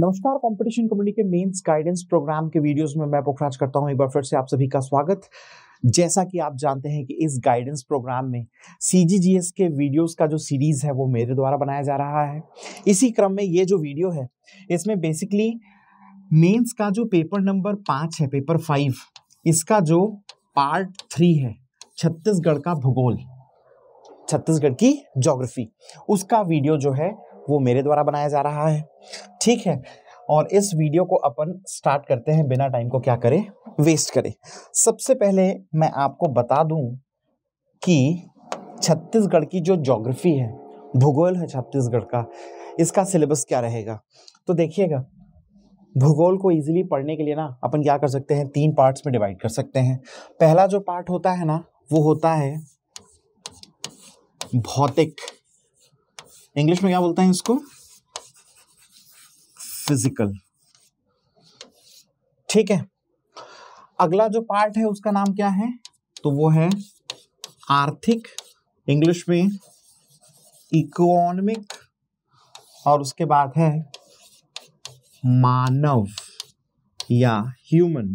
नमस्कार competition community के mains guidance programme के वीडियोस में मैं पोखराज करता हूं एक बार फिर से आप सभी का स्वागत जैसा कि आप जानते हैं कि इस गाइडेंस प्रोग्राम में सी के वीडियोस का जो सीरीज़ है वो मेरे द्वारा बनाया जा रहा है इसी क्रम में ये जो वीडियो है इसमें बेसिकली मेन्स का जो पेपर नंबर पाँच है पेपर फाइव इसका जो पार्ट थ्री है छत्तीसगढ़ का भूगोल छत्तीसगढ़ की जोग्राफी उसका वीडियो जो है वो मेरे द्वारा बनाया जा रहा है ठीक है और इस वीडियो को अपन स्टार्ट करते हैं बिना टाइम को क्या करें वेस्ट करें सबसे पहले मैं आपको बता दूं कि छत्तीसगढ़ की जो ज्योग्राफी है भूगोल है छत्तीसगढ़ का इसका सिलेबस क्या रहेगा तो देखिएगा भूगोल को इजीली पढ़ने के लिए ना अपन क्या कर सकते हैं तीन पार्ट्स में डिवाइड कर सकते हैं पहला जो पार्ट होता है ना वो होता है भौतिक इंग्लिश में क्या बोलते हैं इसको फिजिकल ठीक है अगला जो पार्ट है उसका नाम क्या है तो वो है आर्थिक इंग्लिश में इकोनॉमिक और उसके बाद है मानव या ह्यूमन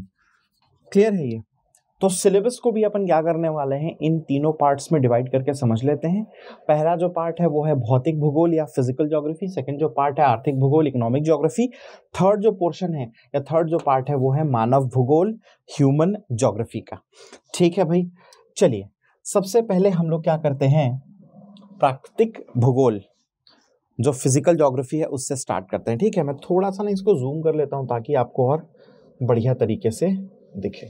क्लियर है ये तो सिलेबस को भी अपन क्या करने वाले हैं इन तीनों पार्ट्स में डिवाइड करके समझ लेते हैं पहला जो पार्ट है वो है भौतिक भूगोल या फिजिकल ज्योग्राफी सेकंड जो पार्ट है आर्थिक भूगोल इकोनॉमिक ज्योग्राफी थर्ड जो पोर्शन है या थर्ड जो पार्ट है वो है मानव भूगोल ह्यूमन ज्योग्राफी का ठीक है भाई चलिए सबसे पहले हम लोग क्या करते हैं प्राकृतिक भूगोल जो फिजिकल ज्योग्राफी है उससे स्टार्ट करते हैं ठीक है मैं थोड़ा सा ना इसको जूम कर लेता हूँ ताकि आपको और बढ़िया तरीके से दिखे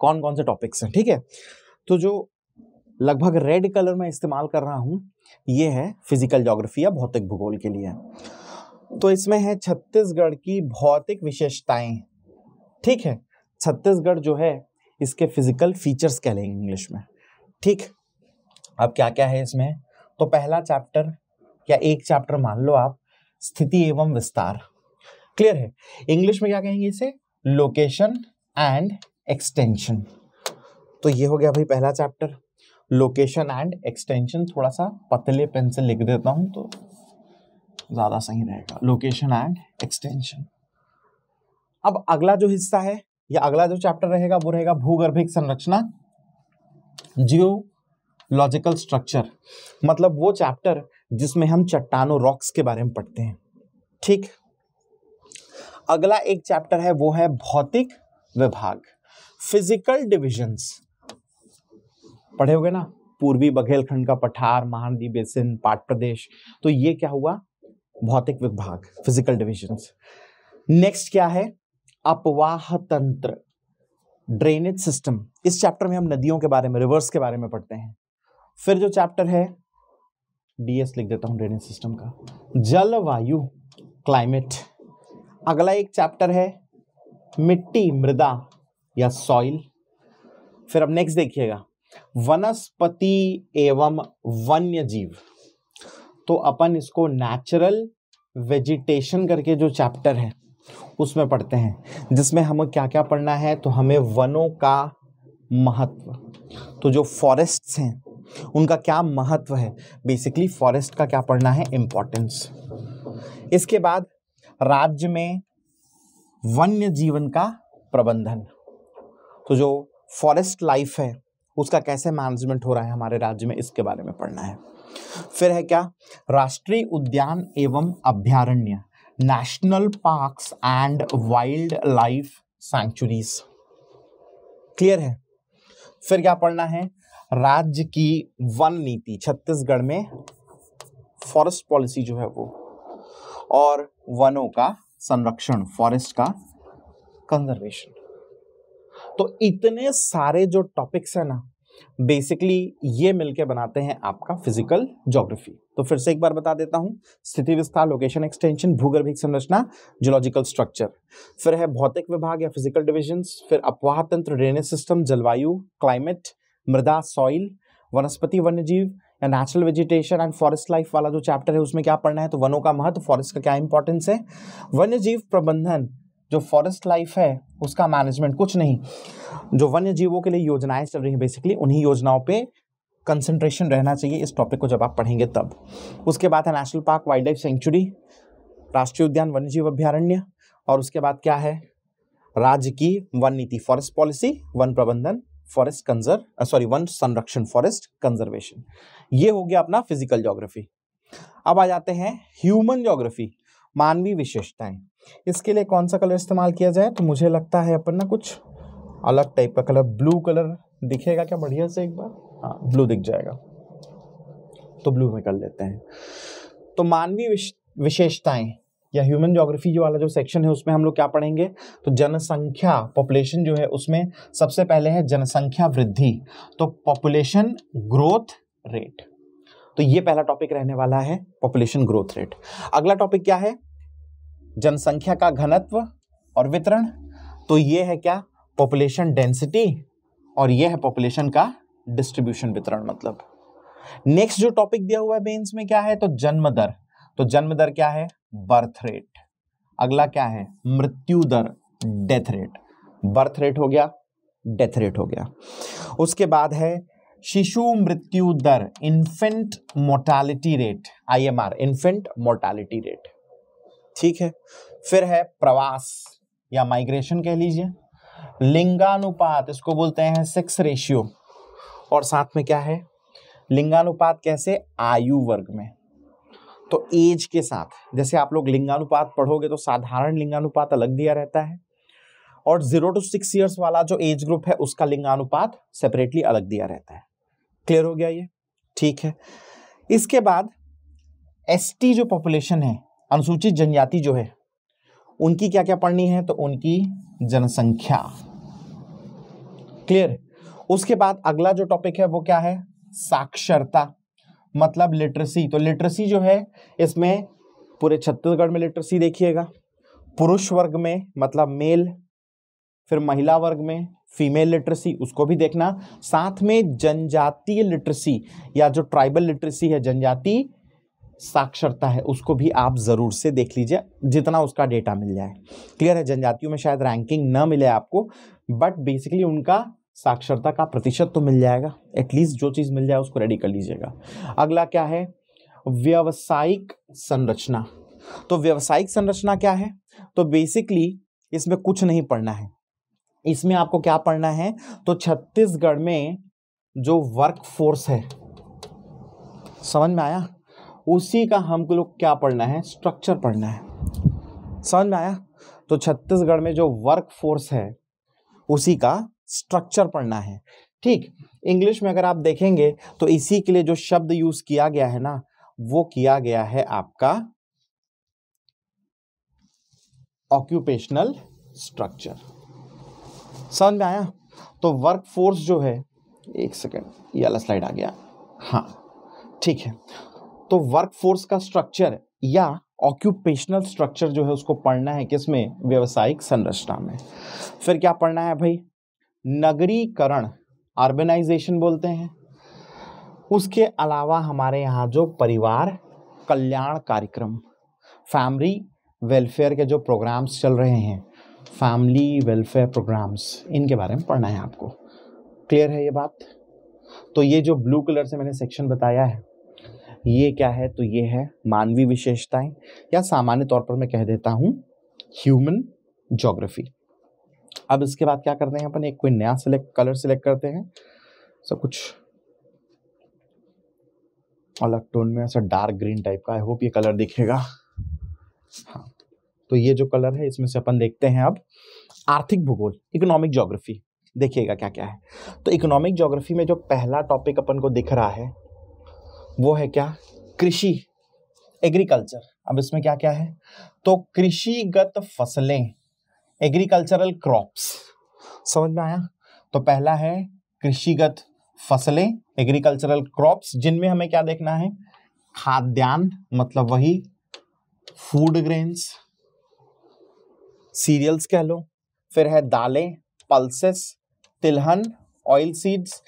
कौन कौन से टॉपिक्स हैं ठीक है तो जो लगभग रेड कलर में इस्तेमाल कर रहा हूँ ये है फिजिकल जोग्राफी या भौतिक भूगोल के लिए तो इसमें है छत्तीसगढ़ की भौतिक विशेषताएं ठीक है छत्तीसगढ़ जो है इसके फिजिकल फीचर्स कह लेंगे इंग्लिश में ठीक अब क्या क्या है इसमें तो पहला चैप्टर या एक चैप्टर मान लो आप स्थिति एवं विस्तार क्लियर है इंग्लिश में क्या कहेंगे इसे लोकेशन एंड एक्सटेंशन तो ये हो गया भाई पहला चैप्टर लोकेशन एंड एक्सटेंशन थोड़ा सा पतले पेन से लिख देता हूँ तो ज़्यादा सही रहेगा लोकेशन एंड एक्सटेंशन अब अगला जो हिस्सा है या अगला जो चैप्टर रहेगा वो रहेगा भूगर्भिक संरचना जियो लॉजिकल स्ट्रक्चर मतलब वो चैप्टर जिसमें हम चट्टानों रॉक्स के बारे में पढ़ते हैं ठीक अगला एक चैप्टर है वो है भौतिक विभाग फिजिकल डिविजन्स पढ़े हो ना पूर्वी बघेलखंड का पठार महानदी बेसिन पाट प्रदेश तो ये क्या हुआ भौतिक विभाग फिजिकल डिविजन्स नेक्स्ट क्या है अपवाह तंत्र ड्रेनेज सिस्टम इस चैप्टर में हम नदियों के बारे में रिवर्स के बारे में पढ़ते हैं फिर जो चैप्टर है डीएस लिख देता हूं ड्रेनेज सिस्टम का जलवायु क्लाइमेट अगला एक चैप्टर है मिट्टी मृदा या सॉइल फिर अब नेक्स्ट देखिएगा वनस्पति एवं वन्य जीव तो अपन इसको नेचुरल वेजिटेशन करके जो चैप्टर है उसमें पढ़ते हैं जिसमें हमें क्या क्या पढ़ना है तो हमें वनों का महत्व तो जो फॉरेस्ट्स हैं उनका क्या महत्व है बेसिकली फॉरेस्ट का क्या पढ़ना है इम्पोर्टेंस इसके बाद राज्य में वन्य जीवन का प्रबंधन तो जो फॉरेस्ट लाइफ है उसका कैसे मैनेजमेंट हो रहा है हमारे राज्य में इसके बारे में पढ़ना है फिर है क्या राष्ट्रीय उद्यान एवं अभ्यारण्य national parks and wildlife sanctuaries clear है फिर क्या पढ़ना है राज्य की वन नीति छत्तीसगढ़ में फॉरेस्ट पॉलिसी जो है वो और वनों का संरक्षण फॉरेस्ट का कंजर्वेशन तो इतने सारे जो टॉपिक्स हैं ना बेसिकली ये मिलके बनाते हैं आपका फिजिकल ज्योग्राफी तो फिर से एक बार बता देता हूँ स्थिति विस्तार लोकेशन एक्सटेंशन भूगर्भिक संरचना जोलॉजिकल स्ट्रक्चर फिर है भौतिक विभाग या फिजिकल डिविजन फिर अपवाह तंत्र ड्रेनेज सिस्टम जलवायु क्लाइमेट मृदा सॉइल वनस्पति वन्यजीव या natural vegetation and forest life वाला जो चैप्टर है उसमें क्या पढ़ना है तो वनों का महत्व फॉरेस्ट का क्या इंपॉर्टेंस है वन्य जीव प्रबंधन जो फॉरेस्ट लाइफ है उसका मैनेजमेंट कुछ नहीं जो वन्य जीवों के लिए योजनाएं चल रही हैं बेसिकली उन्हीं योजनाओं पे कंसंट्रेशन रहना चाहिए इस टॉपिक को जब आप पढ़ेंगे तब उसके बाद है national park wildlife sanctuary राष्ट्रीय उद्यान वन्य जीव अभ्यारण्य और उसके बाद क्या है राज्य की वन नीति फॉरेस्ट पॉलिसी वन प्रबंधन फॉरेस्ट कंजर्व सॉरी वन संरक्षण फॉरेस्ट कंजर्वेशन ये हो गया अपना फिजिकल जोग्राफी अब आ जाते हैं ह्यूमन जोग्राफी मानवीय विशेषताएं इसके लिए कौन सा कलर इस्तेमाल किया जाए तो मुझे लगता है अपन ना कुछ अलग टाइप का कलर ब्लू कलर दिखेगा क्या बढ़िया से एक बार हाँ ब्लू दिख जाएगा तो ब्लू में कर लेते हैं तो मानवीय विशेषताएं या ह्यूमन ज्योग्राफी जो वाला जो सेक्शन है उसमें हम लोग क्या पढ़ेंगे तो जनसंख्या पॉपुलेशन जो है उसमें सबसे पहले है जनसंख्या वृद्धि तो पॉपुलेशन ग्रोथ रेट तो ये पहला टॉपिक रहने वाला है पॉपुलेशन ग्रोथ रेट अगला टॉपिक क्या है जनसंख्या का घनत्व और वितरण तो ये है क्या पॉपुलेशन डेंसिटी और ये है पॉपुलेशन का डिस्ट्रीब्यूशन वितरण मतलब नेक्स्ट जो टॉपिक दिया हुआ है बेन्स में क्या है तो जन्म दर तो जन्म दर क्या है बर्थ रेट अगला क्या है मृत्यु दर डेथ रेट बर्थ रेट हो गया डेथ रेट हो गया उसके बाद है शिशु मृत्यु दर infant mortality rate IMR infant mortality rate ठीक है फिर है प्रवास या माइग्रेशन कह लीजिए लिंगानुपात इसको बोलते हैं सेक्स रेशियो और साथ में क्या है लिंगानुपात कैसे आयु वर्ग में तो एज के साथ जैसे आप लोग लिंगानुपात पढ़ोगे तो साधारण लिंगानुपात अलग दिया रहता है और जीरो टू सिक्स ईयर्स वाला जो एज ग्रुप है उसका लिंगानुपात सेपरेटली अलग दिया रहता है क्लियर हो गया ये ठीक है इसके बाद एसटी जो पॉपुलेशन है अनुसूचित जनजाति जो है उनकी क्या क्या पढ़नी है तो उनकी जनसंख्या क्लियर उसके बाद अगला जो टॉपिक है वो क्या है साक्षरता मतलब लिटरेसी तो लिटरेसी जो है इसमें पूरे छत्तीसगढ़ में लिटरेसी देखिएगा पुरुष वर्ग में मतलब मेल फिर महिला वर्ग में फीमेल लिटरेसी उसको भी देखना साथ में जनजातीय लिटरेसी या जो ट्राइबल लिटरेसी है जनजाति साक्षरता है उसको भी आप ज़रूर से देख लीजिए जितना उसका डेटा मिल जाए क्लियर है जनजातियों में शायद रैंकिंग न मिले आपको बट बेसिकली उनका साक्षरता का प्रतिशत तो मिल जाएगा एटलीस्ट जो चीज़ मिल जाए उसको रेडी कर लीजिएगा अगला क्या है व्यावसायिक संरचना तो व्यावसायिक संरचना क्या है तो बेसिकली इसमें कुछ नहीं पढ़ना है इसमें आपको क्या पढ़ना है तो छत्तीसगढ़ में जो वर्क फोर्स है समझ में आया उसी का हम लोग क्या पढ़ना है स्ट्रक्चर पढ़ना है समझ में आया तो छत्तीसगढ़ में जो वर्क फोर्स है उसी का स्ट्रक्चर पढ़ना है ठीक इंग्लिश में अगर आप देखेंगे तो इसी के लिए जो शब्द यूज किया गया है ना वो किया गया है आपका ऑक्यूपेशनल स्ट्रक्चर समझ में आया तो वर्क फोर्स जो है एक सेकेंड ये वाला स्लाइड आ गया हाँ ठीक है तो वर्कफोर्स का स्ट्रक्चर या ऑक्यूपेशनल स्ट्रक्चर जो है उसको पढ़ना है किसमें व्यवसायिक संरचना में फिर क्या पढ़ना है भाई नगरीकरण ऑर्गेनाइजेशन बोलते हैं उसके अलावा हमारे यहाँ जो परिवार कल्याण कार्यक्रम फैमिली वेलफेयर के जो प्रोग्राम्स चल रहे हैं फैमिली वेलफेयर प्रोग्राम्स इनके बारे में पढ़ना है आपको क्लियर है ये बात तो ये जो ब्लू कलर से मैंने सेक्शन बताया है ये क्या है तो ये है मानवीय विशेषताएं या सामान्य तौर पर मैं कह देता हूँ ह्यूमन जोग्राफी अब इसके बाद क्या करते हैं अपन एक कोई नया सिलेक्ट कलर सिलेक्ट करते हैं सब कुछ अलग टोन में ऐसा डार्क ग्रीन टाइप का आई होप ये कलर दिखेगा हाँ तो ये जो कलर है इसमें से अपन देखते हैं अब आर्थिक भूगोल इकोनॉमिक ज्योग्राफी देखिएगा क्या क्या है तो इकोनॉमिक ज्योग्राफी में जो पहला टॉपिक अपन को दिख रहा है वो है क्या कृषि एग्रीकल्चर अब इसमें क्या क्या है तो कृषिगत फसलें एग्रीकल्चरल क्रॉप्स समझ में आया तो पहला है कृषिगत फसलें एग्रीकल्चरल क्रॉप्स जिनमें हमें क्या देखना है खाद्यान्न मतलब वही फूड ग्रेन्स सीरियल्स कह लो फिर है दालें पल्सेस तिलहन ऑयल सीड्स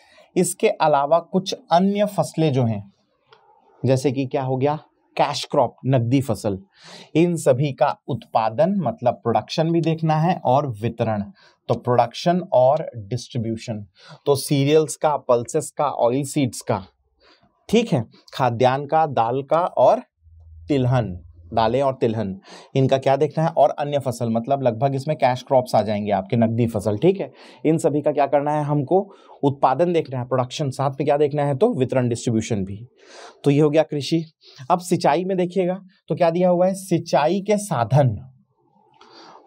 इसके अलावा कुछ अन्य फसलें जो हैं जैसे कि क्या हो गया कैश क्रॉप नकदी फसल इन सभी का उत्पादन मतलब प्रोडक्शन भी देखना है और वितरण तो प्रोडक्शन और डिस्ट्रीब्यूशन तो सीरियल्स का पल्सेस का ऑयल सीड्स का ठीक है खाद्यान्न का दाल का और तिलहन दालें और तिलहन इनका क्या देखना है और अन्य फसल मतलब लगभग इसमें कैश क्रॉप्स आ जाएंगे आपके नकदी फसल ठीक है इन सभी का क्या करना है हमको उत्पादन देखना है प्रोडक्शन साथ में क्या देखना है तो वितरण डिस्ट्रीब्यूशन भी तो ये हो गया कृषि अब सिंचाई में देखिएगा तो क्या दिया हुआ है सिंचाई के साधन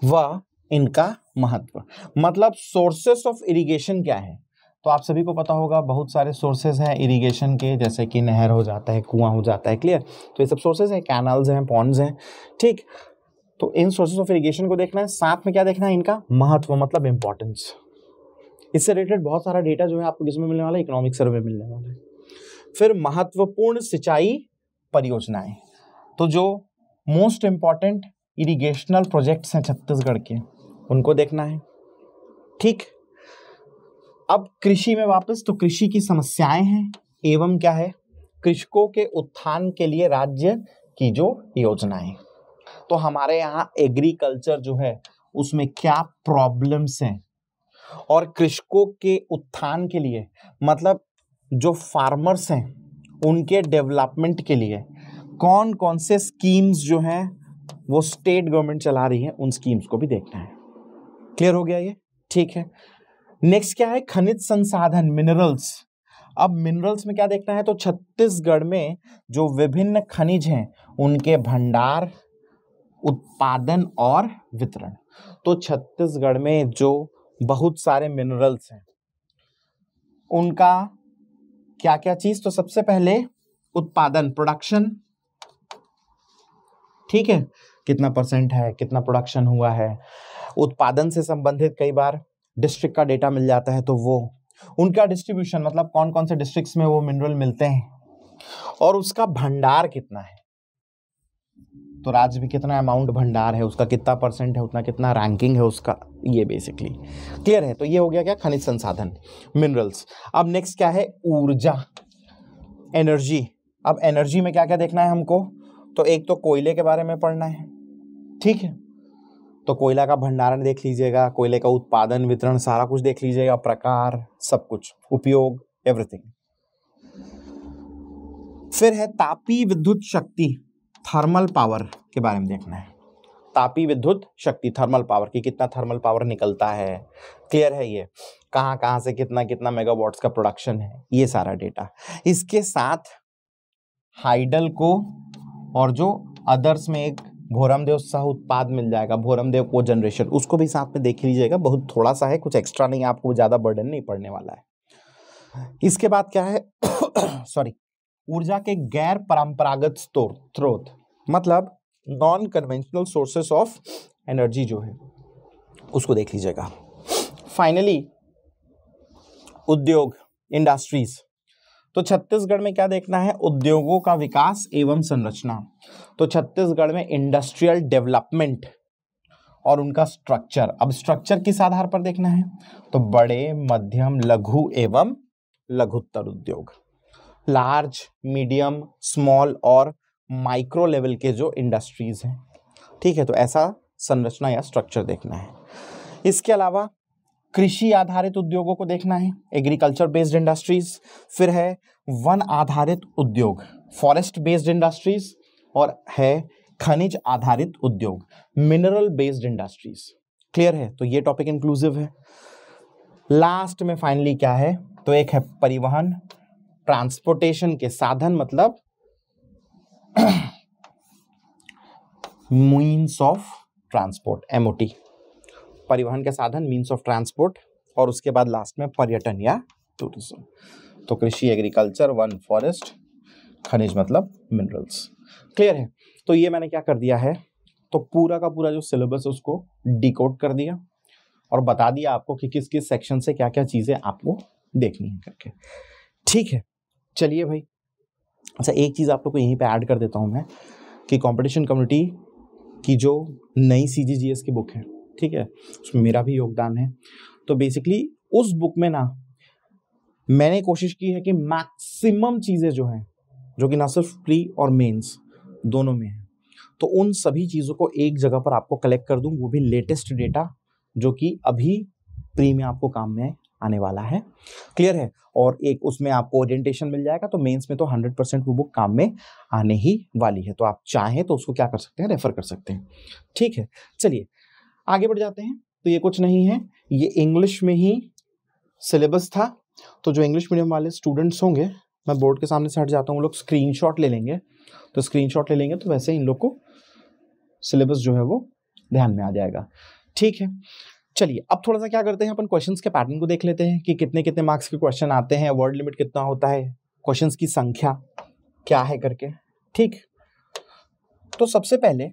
व इनका महत्व मतलब सोर्सेस ऑफ इरीगेशन क्या है तो आप सभी को पता होगा बहुत सारे सोर्सेज हैं इरिगेशन के जैसे कि नहर हो जाता है कुआं हो जाता है क्लियर तो ये सब सोर्सेज हैं कैनल्स हैं पॉन्ड्स हैं ठीक तो इन सोर्सेज ऑफ इरिगेशन को देखना है साथ में क्या देखना है इनका महत्व मतलब इंपॉर्टेंस इससे रिलेटेड बहुत सारा डेटा जो है आपको किसमें मिलने वाला है इकोनॉमिक सर्वे में मिलने वाला है फिर महत्वपूर्ण सिंचाई परियोजनाएं तो जो मोस्ट इंपॉर्टेंट इरीगेशनल प्रोजेक्ट्स हैं छत्तीसगढ़ के उनको देखना है ठीक अब कृषि में वापस तो कृषि की समस्याएं हैं एवं क्या है कृषकों के उत्थान के लिए राज्य की जो योजनाएं तो हमारे यहाँ एग्रीकल्चर जो है उसमें क्या प्रॉब्लम्स हैं और कृषकों के उत्थान के लिए मतलब जो फार्मर्स हैं उनके डेवलपमेंट के लिए कौन कौन से स्कीम्स जो हैं वो स्टेट गवर्नमेंट चला रही है उन स्कीम्स को भी देखना है क्लियर हो गया ये ठीक है नेक्स्ट क्या है खनिज संसाधन मिनरल्स अब मिनरल्स में क्या देखना है तो छत्तीसगढ़ में जो विभिन्न खनिज हैं उनके भंडार उत्पादन और वितरण तो छत्तीसगढ़ में जो बहुत सारे मिनरल्स हैं उनका क्या क्या चीज तो सबसे पहले उत्पादन प्रोडक्शन ठीक है कितना परसेंट है कितना प्रोडक्शन हुआ है उत्पादन से संबंधित कई बार डिस्ट्रिक्ट का डेटा मिल जाता है तो वो उनका डिस्ट्रीब्यूशन मतलब कौन कौन से डिस्ट्रिक्ट में वो मिनरल मिलते हैं और उसका भंडार कितना है तो राज्य में कितना अमाउंट भंडार है उसका कितना परसेंट है उतना कितना रैंकिंग है उसका ये बेसिकली क्लियर है तो ये हो गया क्या खनिज संसाधन मिनरल्स अब नेक्स्ट क्या है ऊर्जा एनर्जी अब एनर्जी में क्या क्या देखना है हमको तो एक तो कोयले के बारे में पढ़ना है ठीक है तो कोयला का भंडारण देख लीजिएगा कोयले का उत्पादन वितरण सारा कुछ देख लीजिएगा प्रकार सब कुछ उपयोग एवरीथिंग फिर है तापी विद्युत शक्ति थर्मल पावर के बारे में देखना है तापी विद्युत शक्ति थर्मल पावर की कितना थर्मल पावर निकलता है क्लियर है ये कहाँ कहाँ से कितना कितना मेगावाट्स का प्रोडक्शन है ये सारा डेटा इसके साथ हाइडल को और जो अदर्स में एक भोरमदेव सह उत्पाद मिल जाएगा भोरमदेव को जनरेशन उसको भी साथ में देख लीजिएगा बहुत थोड़ा सा है कुछ एक्स्ट्रा नहीं आपको ज़्यादा बर्डन नहीं पड़ने वाला है इसके बाद क्या है सॉरी ऊर्जा के गैर परंपरागत स्रोत मतलब non conventional sources of energy जो है उसको देख लीजिएगा फाइनली उद्योग इंडस्ट्रीज तो छत्तीसगढ़ में क्या देखना है उद्योगों का विकास एवं संरचना तो छत्तीसगढ़ में इंडस्ट्रियल डेवलपमेंट और उनका स्ट्रक्चर अब स्ट्रक्चर किस आधार पर देखना है तो बड़े मध्यम लघु एवं लघुत्तर उद्योग लार्ज मीडियम स्मॉल और माइक्रो लेवल के जो इंडस्ट्रीज हैं ठीक है तो ऐसा संरचना या स्ट्रक्चर देखना है इसके अलावा कृषि आधारित उद्योगों को देखना है एग्रीकल्चर बेस्ड इंडस्ट्रीज फिर है वन आधारित उद्योग फॉरेस्ट बेस्ड इंडस्ट्रीज और है खनिज आधारित उद्योग मिनरल बेस्ड इंडस्ट्रीज क्लियर है तो ये टॉपिक इंक्लूसिव है लास्ट में फाइनली क्या है तो एक है परिवहन ट्रांसपोर्टेशन के साधन मतलब मीन्स ऑफ ट्रांसपोर्ट एमओटी परिवहन के साधन मीन्स ऑफ ट्रांसपोर्ट और उसके बाद लास्ट में पर्यटन या टूरिज्म तो कृषि एग्रीकल्चर वन फॉरेस्ट खनिज मतलब मिनरल्स क्लियर है तो ये मैंने क्या कर दिया है तो पूरा का पूरा जो सिलेबस है उसको डिकोड कर दिया और बता दिया आपको कि किस किस सेक्शन से क्या क्या चीज़ें आपको देखनी है करके ठीक है चलिए भाई अच्छा एक चीज़ आप लोग को यहीं पे ऐड कर देता हूँ मैं कि कंपटीशन कम्युनिटी की जो नई सी की बुक है ठीक है उसमें मेरा भी योगदान है तो बेसिकली उस बुक में ना मैंने कोशिश की है कि मैक्सिमम चीज़ें जो हैं जो कि ना सिर्फ प्री और मेंस दोनों में है तो उन सभी चीज़ों को एक जगह पर आपको कलेक्ट कर दूँ वो भी लेटेस्ट डेटा जो कि अभी प्री में आपको काम में आने वाला है क्लियर है और एक उसमें आपको ओरिएंटेशन मिल जाएगा तो मेंस में तो हंड्रेड परसेंट वो बुक काम में आने ही वाली है तो आप चाहें तो उसको क्या कर सकते हैं रेफर कर सकते हैं ठीक है चलिए आगे बढ़ जाते हैं तो ये कुछ नहीं है ये इंग्लिश में ही सिलेबस था तो जो इंग्लिश मीडियम वाले स्टूडेंट्स होंगे मैं बोर्ड के सामने से हट जाता हूँ लोग स्क्रीन ले लेंगे तो स्क्रीन ले लेंगे तो वैसे इन लोग को सिलेबस जो है वो ध्यान में आ जाएगा ठीक है चलिए अब थोड़ा सा क्या करते हैं अपन क्वेश्चंस के पैटर्न को देख लेते हैं कि कितने कितने मार्क्स के क्वेश्चन आते हैं वर्ड लिमिट कितना होता है क्वेश्चंस की संख्या क्या है करके ठीक तो सबसे पहले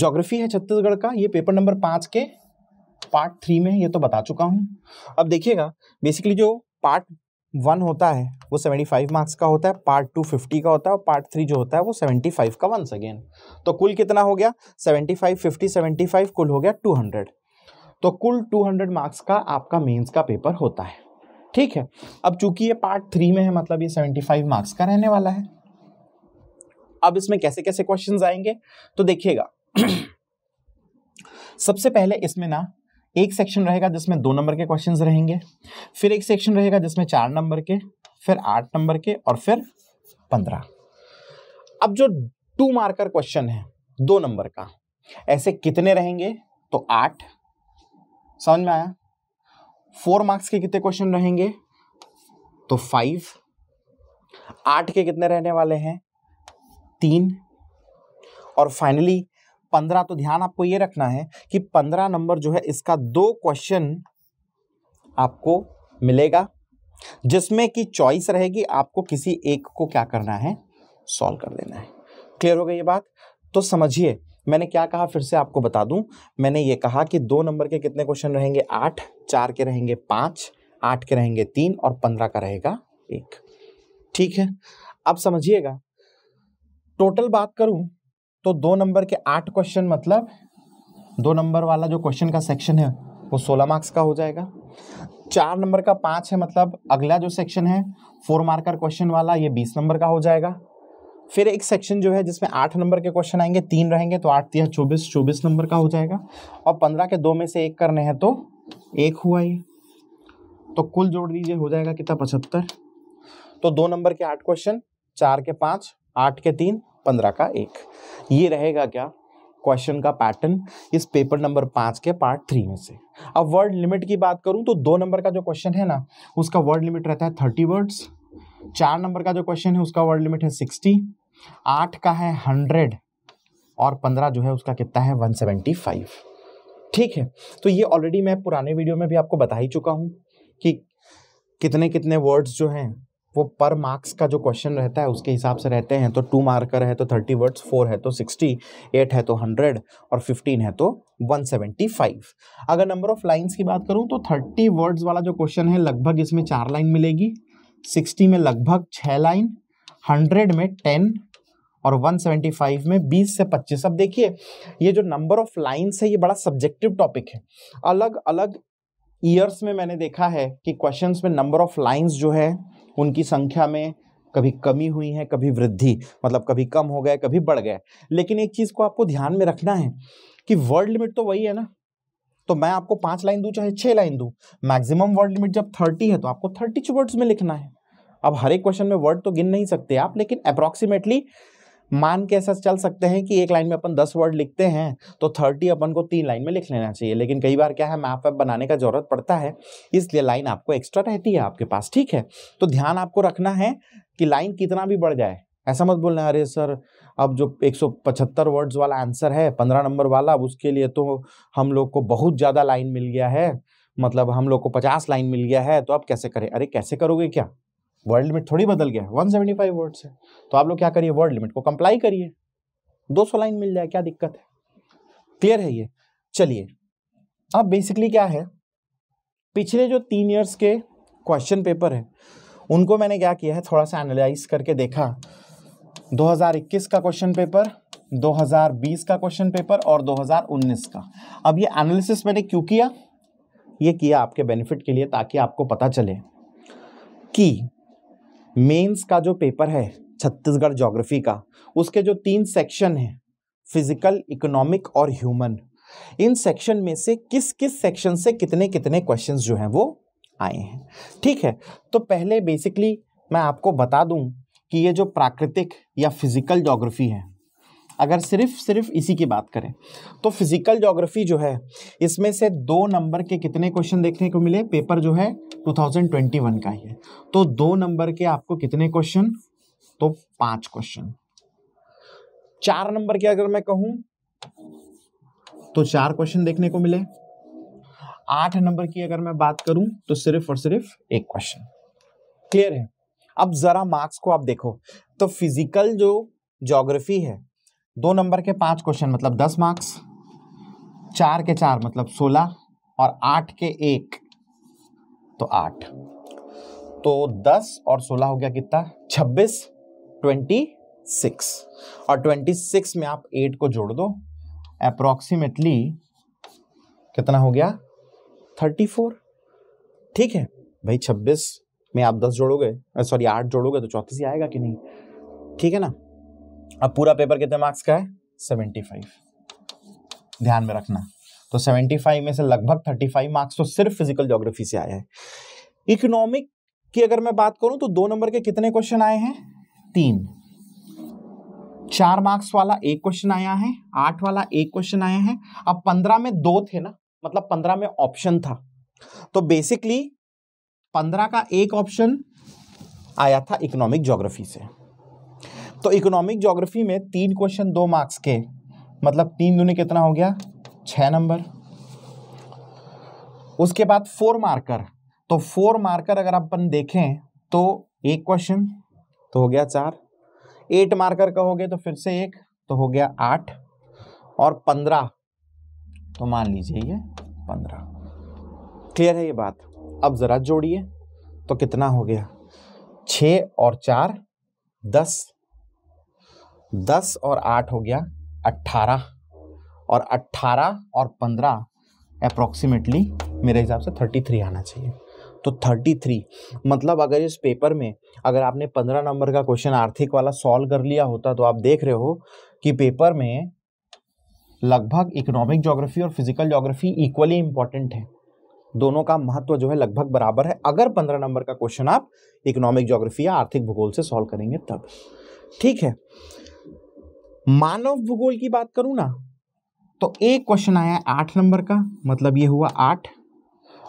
जोग्राफी है छत्तीसगढ़ का ये पेपर नंबर पाँच के पार्ट थ्री में ये तो बता चुका हूँ अब देखिएगा बेसिकली जो पार्ट वन होता है वो सेवेंटी फाइव मार्क्स का होता है पार्ट टू फिफ्टी का होता है और पार्ट थ्री जो होता है वो सेवेंटी फाइव का वंस अगेन तो कुल कितना हो गया seventy five fifty seventy five कुल हो गया टू हंड्रेड तो कुल टू हंड्रेड मार्क्स का आपका मेंस का पेपर होता है ठीक है अब चूंकि ये पार्ट थ्री में है मतलब ये सेवेंटी फाइव मार्क्स का रहने वाला है अब इसमें कैसे कैसे क्वेश्चन आएंगे तो देखिएगा सबसे पहले इसमें ना एक सेक्शन रहेगा जिसमें दो नंबर के क्वेश्चंस रहेंगे फिर एक सेक्शन रहेगा जिसमें चार नंबर के फिर आठ नंबर के और फिर पंद्रह अब जो टू मार्कर क्वेश्चन है दो नंबर का ऐसे कितने रहेंगे तो आठ समझ में आया फोर मार्क्स के कितने क्वेश्चन रहेंगे तो फाइव आठ के कितने रहने वाले हैं तीन और फाइनली पंद्रह तो ध्यान आपको ये रखना है कि पंद्रह नंबर जो है इसका दो क्वेश्चन आपको मिलेगा जिसमें कि चॉइस रहेगी आपको किसी एक को क्या करना है सॉल्व कर देना है क्लियर हो गई ये बात तो समझिए मैंने क्या कहा फिर से आपको बता दूं मैंने ये कहा कि दो नंबर के कितने क्वेश्चन रहेंगे आठ चार के रहेंगे पाँच आठ के रहेंगे तीन और पंद्रह का रहेगा एक ठीक है अब समझिएगा टोटल बात करूं तो दो नंबर के आठ क्वेश्चन मतलब दो नंबर वाला जो क्वेश्चन का सेक्शन है वो सोलह मार्क्स का हो जाएगा चार नंबर का पाँच है मतलब अगला जो सेक्शन है फोर मार्कर क्वेश्चन वाला ये बीस नंबर का हो जाएगा फिर एक सेक्शन जो है जिसमें आठ नंबर के क्वेश्चन आएंगे तीन रहेंगे तो आठ तीन चौबीस चौबीस नंबर का हो जाएगा और पंद्रह के दो में से एक करने हैं तो एक हुआ ये तो कुल जोड़ दीजिए हो जाएगा कितना पचहत्तर तो दो नंबर के आठ क्वेश्चन चार के पाँच आठ के तीन पंद्रह का एक ये रहेगा क्या क्वेश्चन का पैटर्न इस पेपर नंबर पाँच के पार्ट थ्री में से अब वर्ड लिमिट की बात करूं तो दो नंबर का जो क्वेश्चन है ना उसका वर्ड लिमिट रहता है थर्टी वर्ड्स चार नंबर का जो क्वेश्चन है उसका वर्ड लिमिट है सिक्सटी आठ का है हंड्रेड और पंद्रह जो है उसका कितना है वन सेवेंटी फाइव ठीक है तो ये ऑलरेडी मैं पुराने वीडियो में भी आपको बता ही चुका हूँ कि कितने कितने वर्ड्स जो हैं वो पर मार्क्स का जो क्वेश्चन रहता है उसके हिसाब से रहते हैं तो टू मार्कर है तो थर्टी वर्ड्स फोर है तो सिक्सटी एट है तो हंड्रेड और फिफ्टीन है तो वन सेवेंटी फाइव अगर नंबर ऑफ लाइन्स की बात करूँ तो थर्टी वर्ड्स वाला जो क्वेश्चन है लगभग इसमें चार लाइन मिलेगी सिक्सटी में लगभग छः लाइन हंड्रेड में टेन और 175 में 20 से 25 अब देखिए ये जो नंबर ऑफ लाइंस है ये बड़ा सब्जेक्टिव टॉपिक है अलग अलग ईयर्स में मैंने देखा है कि क्वेश्चंस में नंबर ऑफ लाइंस जो है उनकी संख्या में कभी कमी हुई है कभी वृद्धि मतलब कभी कम हो गए कभी बढ़ गए लेकिन एक चीज़ को आपको ध्यान में रखना है कि वर्ल्ड लिमिट तो वही है ना तो मैं आपको पाँच लाइन दूँ चाहे छः लाइन दूँ मैक्सिमम वर्ल्ड लिमिट जब थर्टी है तो आपको थर्टी वर्ड्स में लिखना है अब हर एक क्वेश्चन में वर्ड तो गिन नहीं सकते आप लेकिन अप्रॉक्सीमेटली मान के ऐसा चल सकते हैं कि एक लाइन में अपन दस वर्ड लिखते हैं तो थर्टी अपन को तीन लाइन में लिख लेना चाहिए लेकिन कई बार क्या है मैप वैप बनाने का जरूरत पड़ता है इसलिए लाइन आपको एक्स्ट्रा रहती है आपके पास ठीक है तो ध्यान आपको रखना है कि लाइन कितना भी बढ़ जाए ऐसा मत बोलना अरे सर अब जो एक वर्ड्स वाला आंसर है पंद्रह नंबर वाला अब उसके लिए तो हम लोग को बहुत ज़्यादा लाइन मिल गया है मतलब हम लोग को पचास लाइन मिल गया है तो अब कैसे करें अरे कैसे करोगे क्या वर्ल्ड लिमिट थोड़ी बदल गया है फाइव वर्ड है तो आप लोग क्या करिए वर्ड लिमिट को कंप्लाई करिए 200 लाइन मिल जाए क्या दिक्कत है क्लियर है ये चलिए अब बेसिकली क्या है पिछले जो तीन ईयर्स के क्वेश्चन पेपर है उनको मैंने क्या किया है थोड़ा सा एनालाइज करके देखा 2021 का क्वेश्चन पेपर 2020 का क्वेश्चन पेपर और 2019 का अब ये एनालिसिस मैंने क्यों किया ये किया आपके बेनिफिट के लिए ताकि आपको पता चले कि मेंस का जो पेपर है छत्तीसगढ़ जोग्राफी का उसके जो तीन सेक्शन हैं फिजिकल इकोनॉमिक और ह्यूमन इन सेक्शन में से किस किस सेक्शन से कितने कितने क्वेश्चंस जो हैं वो आए हैं ठीक है तो पहले बेसिकली मैं आपको बता दूं कि ये जो प्राकृतिक या फिजिकल जोग्राफी है अगर सिर्फ सिर्फ इसी की बात करें तो फिजिकल जोग्राफी जो है इसमें से दो नंबर के कितने क्वेश्चन देखने को मिले पेपर जो है 2021 का ही है तो दो नंबर के आपको कितने क्वेश्चन तो पांच क्वेश्चन चार नंबर के अगर मैं कहूं तो चार क्वेश्चन देखने को मिले आठ नंबर की अगर मैं बात करूं तो सिर्फ और सिर्फ एक क्वेश्चन क्लियर है अब जरा मार्क्स को आप देखो तो फिजिकल जो ज्योग्राफी है दो नंबर के पांच क्वेश्चन मतलब दस मार्क्स चार के चार मतलब सोलह और आठ के एक तो आठ तो दस और सोलह हो गया कितना छब्बीस ट्वेंटी सिक्स और ट्वेंटी सिक्स में आप एट को जोड़ दो अप्रोक्सीमेटली कितना हो गया थर्टी फोर ठीक है भाई छब्बीस में आप दस जोड़ोगे सॉरी आठ जोड़ोगे तो चौंतीस ही आएगा कि नहीं ठीक है ना अब पूरा पेपर कितने मार्क्स का है सेवेंटी फाइव ध्यान में रखना तो सेवेंटी फाइव में से लगभग थर्टी फाइव मार्क्स तो सिर्फ फिजिकल ज्योग्राफी से आया है इकोनॉमिक की अगर मैं बात करूं तो दो नंबर के कितने क्वेश्चन आए हैं तीन चार मार्क्स वाला एक क्वेश्चन आया है आठ वाला एक क्वेश्चन आया है अब पंद्रह में दो थे ना मतलब पंद्रह में ऑप्शन था तो बेसिकली पंद्रह का एक ऑप्शन आया था इकोनॉमिक ज्योग्राफी से तो इकोनॉमिक जोग्राफी में तीन क्वेश्चन दो मार्क्स के मतलब तीन दुनिया कितना हो गया छ नंबर उसके बाद फोर मार्कर तो फोर मार्कर अगर अपन देखें तो एक क्वेश्चन तो हो गया चार एट मार्कर का हो गया तो फिर से एक तो हो गया आठ और पंद्रह तो मान लीजिए ये पंद्रह क्लियर है ये बात अब ज़रा जोड़िए तो कितना हो गया छ और चार दस दस और आठ हो गया अट्ठारह और अट्ठारह और पंद्रह अप्रोक्सीमेटली मेरे हिसाब से थर्टी थ्री आना चाहिए तो थर्टी थ्री मतलब अगर इस पेपर में अगर आपने पंद्रह नंबर का क्वेश्चन आर्थिक वाला सॉल्व कर लिया होता तो आप देख रहे हो कि पेपर में लगभग इकोनॉमिक ज्योग्राफी और फिजिकल ज्योग्राफी इक्वली इंपॉर्टेंट है दोनों का महत्व जो है लगभग बराबर है अगर पंद्रह नंबर का क्वेश्चन आप इकोनॉमिक ज्योग्राफी या आर्थिक भूगोल से सॉल्व करेंगे तब ठीक है मानव भूगोल की बात करूं ना तो एक क्वेश्चन आया आठ नंबर का मतलब ये हुआ आठ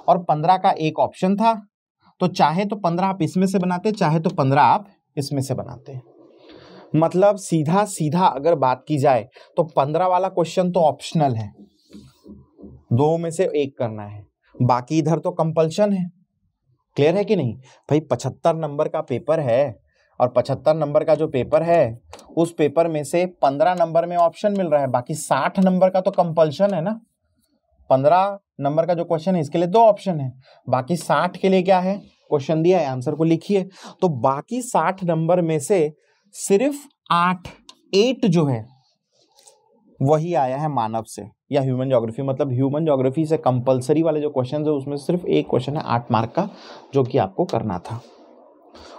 और पंद्रह का एक ऑप्शन था तो चाहे तो पंद्रह आप इसमें से बनाते चाहे तो पंद्रह आप इसमें से बनाते मतलब सीधा सीधा अगर बात की जाए तो पंद्रह वाला क्वेश्चन तो ऑप्शनल है दो में से एक करना है बाकी इधर तो कंपल्शन है क्लियर है कि नहीं भाई पचहत्तर नंबर का पेपर है और पचहत्तर नंबर का जो पेपर है उस पेपर में से पंद्रह नंबर में ऑप्शन मिल रहा है बाकी साठ नंबर का तो कंपल्शन है ना पंद्रह नंबर का जो क्वेश्चन है इसके लिए दो ऑप्शन है बाकी साठ के लिए क्या है क्वेश्चन दिया है आंसर को लिखिए तो बाकी साठ नंबर में से सिर्फ आठ एट जो है वही आया है मानव से या ह्यूमन ज्योग्राफी मतलब ह्यूमन ज्योग्राफी से कंपलसरी वाले जो क्वेश्चन है उसमें सिर्फ एक क्वेश्चन है आठ मार्क का जो कि आपको करना था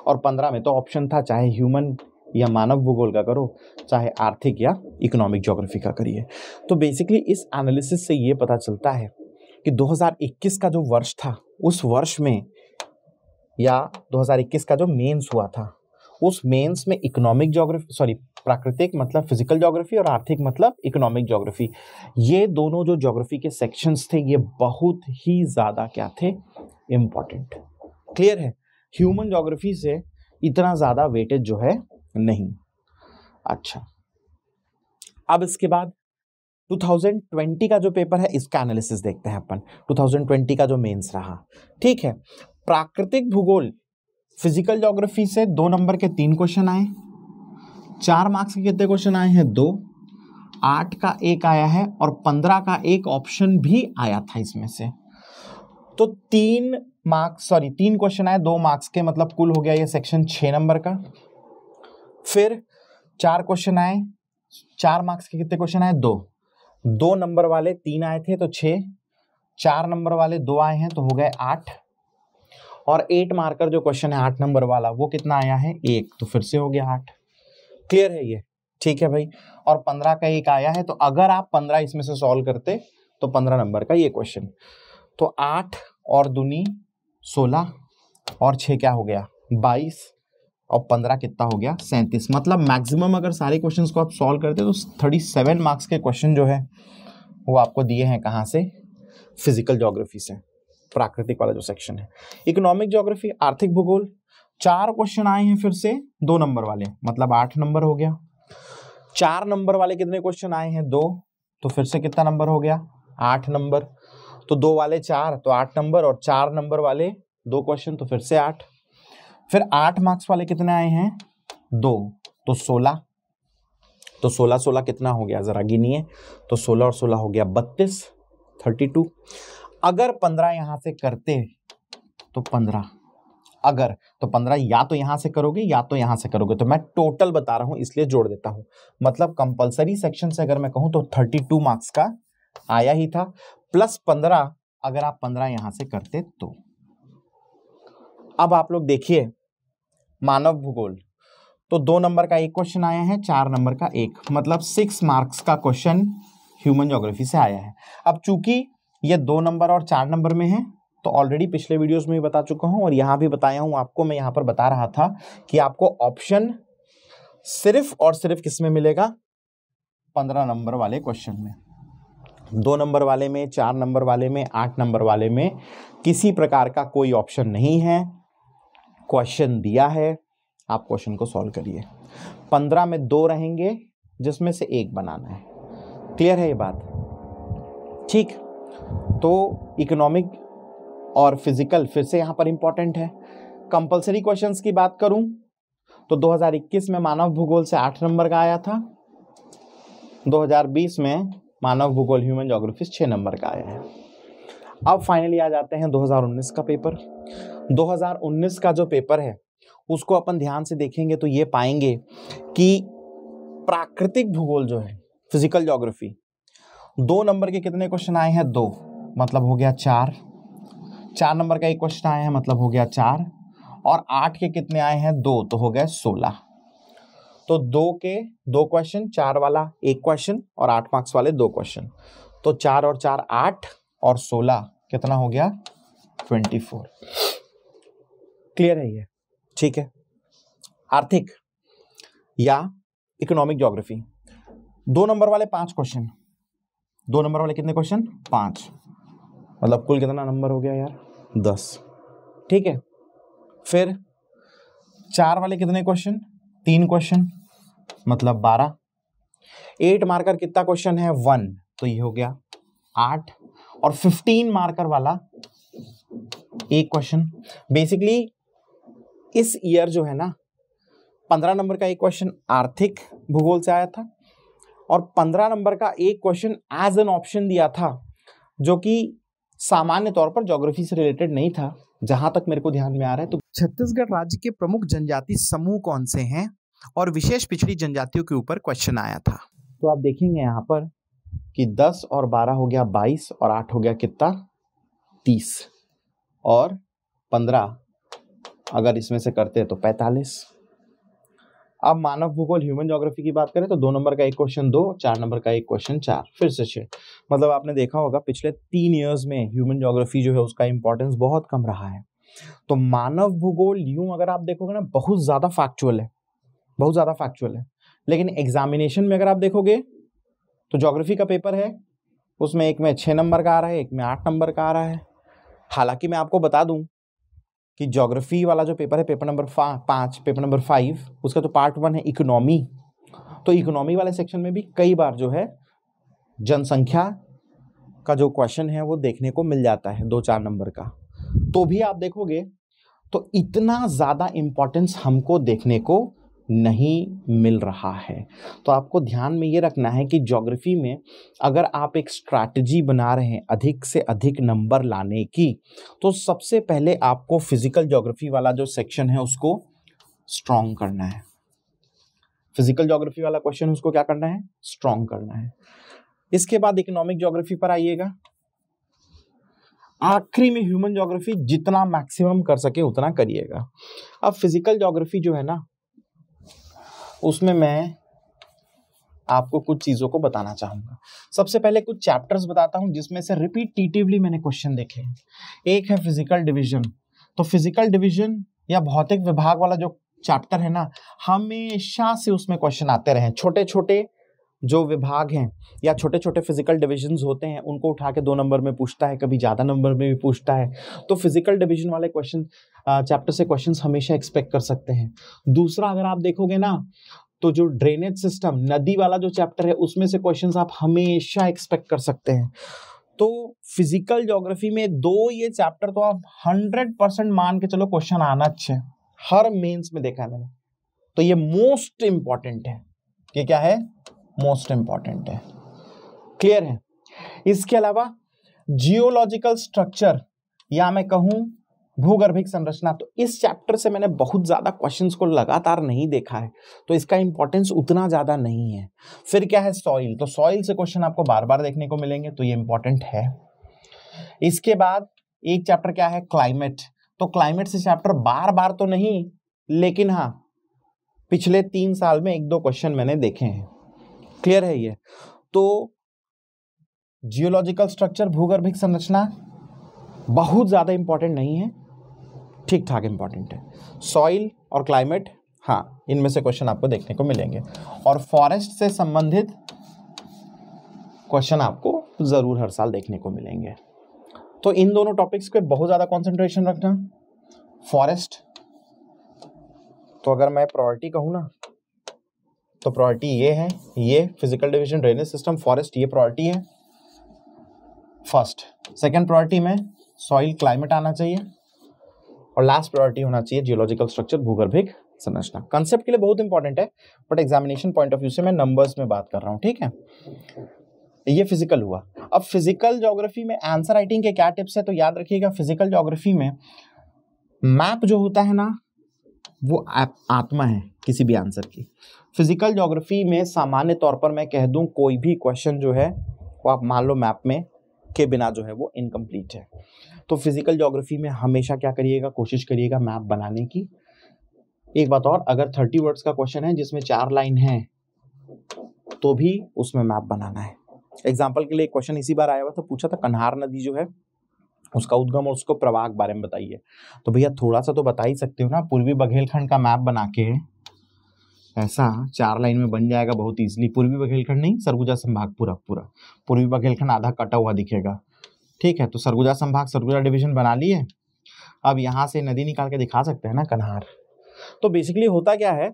और पंद्रह में तो ऑप्शन था चाहे ह्यूमन या मानव भूगोल का करो चाहे आर्थिक या इकोनॉमिक ज्योग्राफी का करिए तो बेसिकली इस एनालिसिस से ये पता चलता है कि 2021 का जो वर्ष था उस वर्ष में या 2021 का जो मेंस हुआ था उस मेंस में इकोनॉमिक ज्योग्राफी सॉरी प्राकृतिक मतलब फिजिकल ज्योग्राफी और आर्थिक मतलब इकोनॉमिक ज्योग्राफी ये दोनों जो ज्योग्राफी के सेक्शंस थे ये बहुत ही ज़्यादा क्या थे इम्पॉर्टेंट क्लियर है ह्यूमन जोग्राफी से इतना ज़्यादा वेटेज जो है नहीं अच्छा अब इसके बाद 2020 का जो पेपर है इसका एनालिसिस देखते हैं अपन 2020 का जो मेंस रहा ठीक है प्राकृतिक भूगोल फिजिकल जोग्राफी से दो नंबर के तीन क्वेश्चन आए चार मार्क्स के कितने क्वेश्चन आए हैं दो आठ का एक आया है और पंद्रह का एक ऑप्शन भी आया था इसमें से तो तीन मार्क्स सॉरी तीन क्वेश्चन आए दो मार्क्स के मतलब कुल हो गया ये सेक्शन छः नंबर का फिर चार क्वेश्चन आए चार मार्क्स के कितने क्वेश्चन आए दो दो नंबर वाले तीन आए थे तो छः चार नंबर वाले दो आए हैं तो हो गए आठ और एट मार्कर जो क्वेश्चन है आठ नंबर वाला वो कितना आया है एक तो फिर से हो गया आठ क्लियर है ये ठीक है भाई और पंद्रह का एक आया है तो अगर आप पंद्रह इसमें से सॉल्व करते तो पंद्रह नंबर का ये क्वेश्चन तो आठ और दुनी सोलह और छः क्या हो गया बाईस और पंद्रह कितना हो गया सैंतीस मतलब मैक्सिमम अगर सारे क्वेश्चंस को आप सॉल्व करते हो तो थर्टी सेवन मार्क्स के क्वेश्चन जो है वो आपको दिए हैं कहाँ से फिजिकल जोग्राफी से प्राकृतिक वाला जो सेक्शन है इकोनॉमिक जोग्राफी आर्थिक भूगोल चार क्वेश्चन आए हैं फिर से दो नंबर वाले मतलब आठ नंबर हो गया चार नंबर वाले कितने क्वेश्चन आए हैं दो तो फिर से कितना नंबर हो गया आठ नंबर तो दो वाले चार तो आठ नंबर और चार नंबर वाले दो क्वेश्चन तो फिर से आठ फिर आठ मार्क्स वाले कितने आए हैं दो तो सोलह तो सोलह सोलह कितना हो गया जरा गिनिए तो सोलह और सोलह हो गया बत्तीस थर्टी टू अगर पंद्रह यहां से करते तो पंद्रह अगर तो पंद्रह या तो यहां से करोगे या तो यहां से करोगे तो मैं टोटल बता रहा हूं इसलिए जोड़ देता हूं मतलब कंपलसरी सेक्शन से अगर मैं कहूं तो थर्टी टू मार्क्स का आया ही था प्लस पंद्रह अगर आप पंद्रह यहां से करते तो अब आप लोग देखिए मानव भूगोल तो दो नंबर का एक क्वेश्चन आया है चार नंबर का एक मतलब सिक्स मार्क्स का क्वेश्चन ह्यूमन जोग्राफी से आया है अब चूंकि ये दो नंबर और चार नंबर में है तो ऑलरेडी पिछले वीडियोस में भी बता चुका हूं और यहां भी बताया हूं आपको मैं यहां पर बता रहा था कि आपको ऑप्शन सिर्फ और सिर्फ किस में मिलेगा पंद्रह नंबर वाले क्वेश्चन में दो नंबर वाले में चार नंबर वाले में आठ नंबर वाले में किसी प्रकार का कोई ऑप्शन नहीं है क्वेश्चन दिया है आप क्वेश्चन को सॉल्व करिए पंद्रह में दो रहेंगे जिसमें से एक बनाना है क्लियर है ये बात ठीक तो इकोनॉमिक और फिजिकल फिर से यहाँ पर इम्पॉर्टेंट है कंपलसरी क्वेश्चंस की बात करूँ तो 2021 में मानव भूगोल से आठ नंबर का आया था 2020 में मानव भूगोल ह्यूमन जोग्राफी छः नंबर का आया है अब फाइनली आ जाते हैं 2019 का पेपर 2019 का जो पेपर है उसको अपन ध्यान से देखेंगे तो ये पाएंगे कि प्राकृतिक भूगोल जो है फिजिकल जोग्राफी दो नंबर के कितने क्वेश्चन आए हैं दो मतलब हो गया चार चार नंबर का एक क्वेश्चन आया है मतलब हो गया चार और आठ के कितने आए हैं दो तो हो गए सोलह तो दो के दो क्वेश्चन चार वाला एक क्वेश्चन और आठ मार्क्स वाले दो क्वेश्चन तो चार और चार आठ और सोलह कितना हो गया ट्वेंटी फोर क्लियर है ये ठीक है आर्थिक या इकोनॉमिक ज्योग्राफी दो नंबर वाले पांच क्वेश्चन दो नंबर वाले कितने क्वेश्चन पांच मतलब कुल कितना नंबर हो गया यार दस ठीक है फिर चार वाले कितने क्वेश्चन तीन क्वेश्चन मतलब बारह एट मार्कर कितना क्वेश्चन है वन तो ये हो गया आठ और फिफ्टीन मार्कर वाला एक क्वेश्चन बेसिकली इस ईयर जो है ना पंद्रह नंबर का एक क्वेश्चन आर्थिक भूगोल से आया था और पंद्रह नंबर का एक क्वेश्चन एज एन ऑप्शन दिया था जो कि सामान्य तौर पर जोग्राफी से रिलेटेड नहीं था जहां तक मेरे को ध्यान में आ रहा है तो छत्तीसगढ़ राज्य के प्रमुख जनजाति समूह कौन से हैं और विशेष पिछड़ी जनजातियों के ऊपर क्वेश्चन आया था तो आप देखेंगे यहाँ पर कि 10 और 12 हो गया 22 और 8 हो गया कितना 30 और 15 अगर इसमें से करते हैं तो 45 अब मानव भूगोल ह्यूमन ज्योग्राफी की बात करें तो दो नंबर का एक क्वेश्चन दो चार नंबर का एक क्वेश्चन चार फिर से छः मतलब आपने देखा होगा पिछले तीन ईयर्स में ह्यूमन जोग्राफी जो है उसका इंपॉर्टेंस बहुत कम रहा है तो मानव भूगोल यूं अगर आप देखोगे ना बहुत ज़्यादा फैक्चुअल है बहुत ज़्यादा फैक्चुअल है लेकिन एग्जामिनेशन में अगर आप देखोगे तो जोग्राफी का पेपर है उसमें एक में छः नंबर का आ रहा है एक में आठ नंबर का आ रहा है हालांकि मैं आपको बता दूं कि जोग्राफी वाला जो पेपर है पेपर नंबर पाँच पेपर नंबर फाइव उसका जो तो पार्ट वन है इकोनॉमी तो इकोनॉमी वाले सेक्शन में भी कई बार जो है जनसंख्या का जो क्वेश्चन है वो देखने को मिल जाता है दो चार नंबर का तो भी आप देखोगे तो इतना ज़्यादा इम्पोर्टेंस हमको देखने को नहीं मिल रहा है तो आपको ध्यान में ये रखना है कि ज्योग्राफी में अगर आप एक स्ट्रैटेजी बना रहे हैं अधिक से अधिक नंबर लाने की तो सबसे पहले आपको फिजिकल ज्योग्राफी वाला जो सेक्शन है उसको स्ट्रॉन्ग करना है फिजिकल ज्योग्राफी वाला क्वेश्चन उसको क्या करना है स्ट्रॉन्ग करना है इसके बाद इकोनॉमिक ज्योग्राफी पर आइएगा आखिरी में ह्यूमन ज्योग्राफी जितना मैक्सिमम कर सके उतना करिएगा अब फिजिकल ज्योग्राफी जो है ना उसमें मैं आपको कुछ चीज़ों को बताना चाहूंगा सबसे पहले कुछ चैप्टर्स बताता हूँ जिसमें से रिपीटिटिवली मैंने क्वेश्चन देखे एक है फिजिकल डिवीजन तो फिजिकल डिवीजन या भौतिक विभाग वाला जो चैप्टर है ना हमेशा से उसमें क्वेश्चन आते रहे छोटे छोटे जो विभाग हैं या छोटे छोटे फिजिकल डिविजन्स होते हैं उनको उठा के दो नंबर में पूछता है कभी ज़्यादा नंबर में भी पूछता है तो फिजिकल डिविजन वाले क्वेश्चन चैप्टर से क्वेश्चंस हमेशा एक्सपेक्ट कर सकते हैं दूसरा अगर आप देखोगे ना तो जो ड्रेनेज सिस्टम नदी वाला जो चैप्टर है उसमें से क्वेश्चन आप हमेशा एक्सपेक्ट कर सकते हैं तो फिजिकल ज्योग्राफी में दो ये चैप्टर तो आप हंड्रेड परसेंट मान के चलो क्वेश्चन आना अच्छे हर मेंस में देखा है मैंने तो ये मोस्ट इंपॉर्टेंट है ये क्या है मोस्ट इंपॉर्टेंट है क्लियर है इसके अलावा जियोलॉजिकल स्ट्रक्चर या मैं कहूं भूगर्भिक संरचना तो इस चैप्टर से मैंने बहुत ज़्यादा क्वेश्चंस को लगातार नहीं देखा है तो इसका इंपॉर्टेंस उतना ज़्यादा नहीं है फिर क्या है सॉइल तो सॉइल से क्वेश्चन आपको बार बार देखने को मिलेंगे तो ये इंपॉर्टेंट है इसके बाद एक चैप्टर क्या है क्लाइमेट तो क्लाइमेट से चैप्टर बार बार तो नहीं लेकिन हाँ पिछले तीन साल में एक दो क्वेश्चन मैंने देखे हैं क्लियर है ये तो जियोलॉजिकल स्ट्रक्चर भूगर्भिक संरचना बहुत ज़्यादा इम्पॉर्टेंट नहीं है ठीक ठाक इम्पॉर्टेंट है सॉइल और क्लाइमेट हाँ इनमें से क्वेश्चन आपको देखने को मिलेंगे और फॉरेस्ट से संबंधित क्वेश्चन आपको ज़रूर हर साल देखने को मिलेंगे तो इन दोनों टॉपिक्स पे बहुत ज़्यादा कंसंट्रेशन रखना फॉरेस्ट तो अगर मैं प्रायोरिटी कहूँ ना तो प्रॉपर्टी ये है ये physical division drainage system forest ये प्रॉपर्टी है फर्स्ट सेकेंड प्रॉपर्टी में सॉइल क्लाइमेट आना चाहिए और लास्ट प्रायोरिटी होना चाहिए जियोलॉजिकल स्ट्रक्चर भूगर्भिक संरचना कंसेप्ट के लिए बहुत इंपॉर्टेंट है but examination point of view से मैं नंबर्स में बात कर रहा हूँ ठीक है ये फिजिकल हुआ अब फिजिकल जोग्राफी में आंसर राइटिंग के क्या टिप्स है तो याद रखिएगा फिजिकल जोग्राफी में मैप जो होता है ना वो आत्मा है किसी भी आंसर की फिजिकल जोग्राफी में सामान्य तौर पर मैं कह दूँ कोई भी क्वेश्चन जो है वो आप मान लो मैप में के बिना जो है वो इनकम्प्लीट है तो फिजिकल जोग्राफी में हमेशा क्या करिएगा कोशिश करिएगा मैप बनाने की एक बात और अगर थर्टी वर्ड्स का क्वेश्चन है जिसमें चार लाइन है तो भी उसमें मैप बनाना है एग्जाम्पल के लिए क्वेश्चन इसी बार आया हुआ था पूछा था कन्हार नदी जो है उसका उद्गम और उसको प्रवाह के बारे में बताइए तो भैया थोड़ा सा तो बता ही सकते हो ना पूर्वी बघेलखंड का मैप बना के ऐसा चार लाइन में बन जाएगा बहुत ईजिली पूर्वी बघेलखंड नहीं सरगुजा संभाग पूरा पूरा पूर्वी बघेलखंड आधा कटा हुआ दिखेगा ठीक है तो सरगुजा संभाग सरगुजा डिवीजन बना लिए अब यहाँ से नदी निकाल के दिखा सकते हैं ना कन्हार तो बेसिकली होता क्या है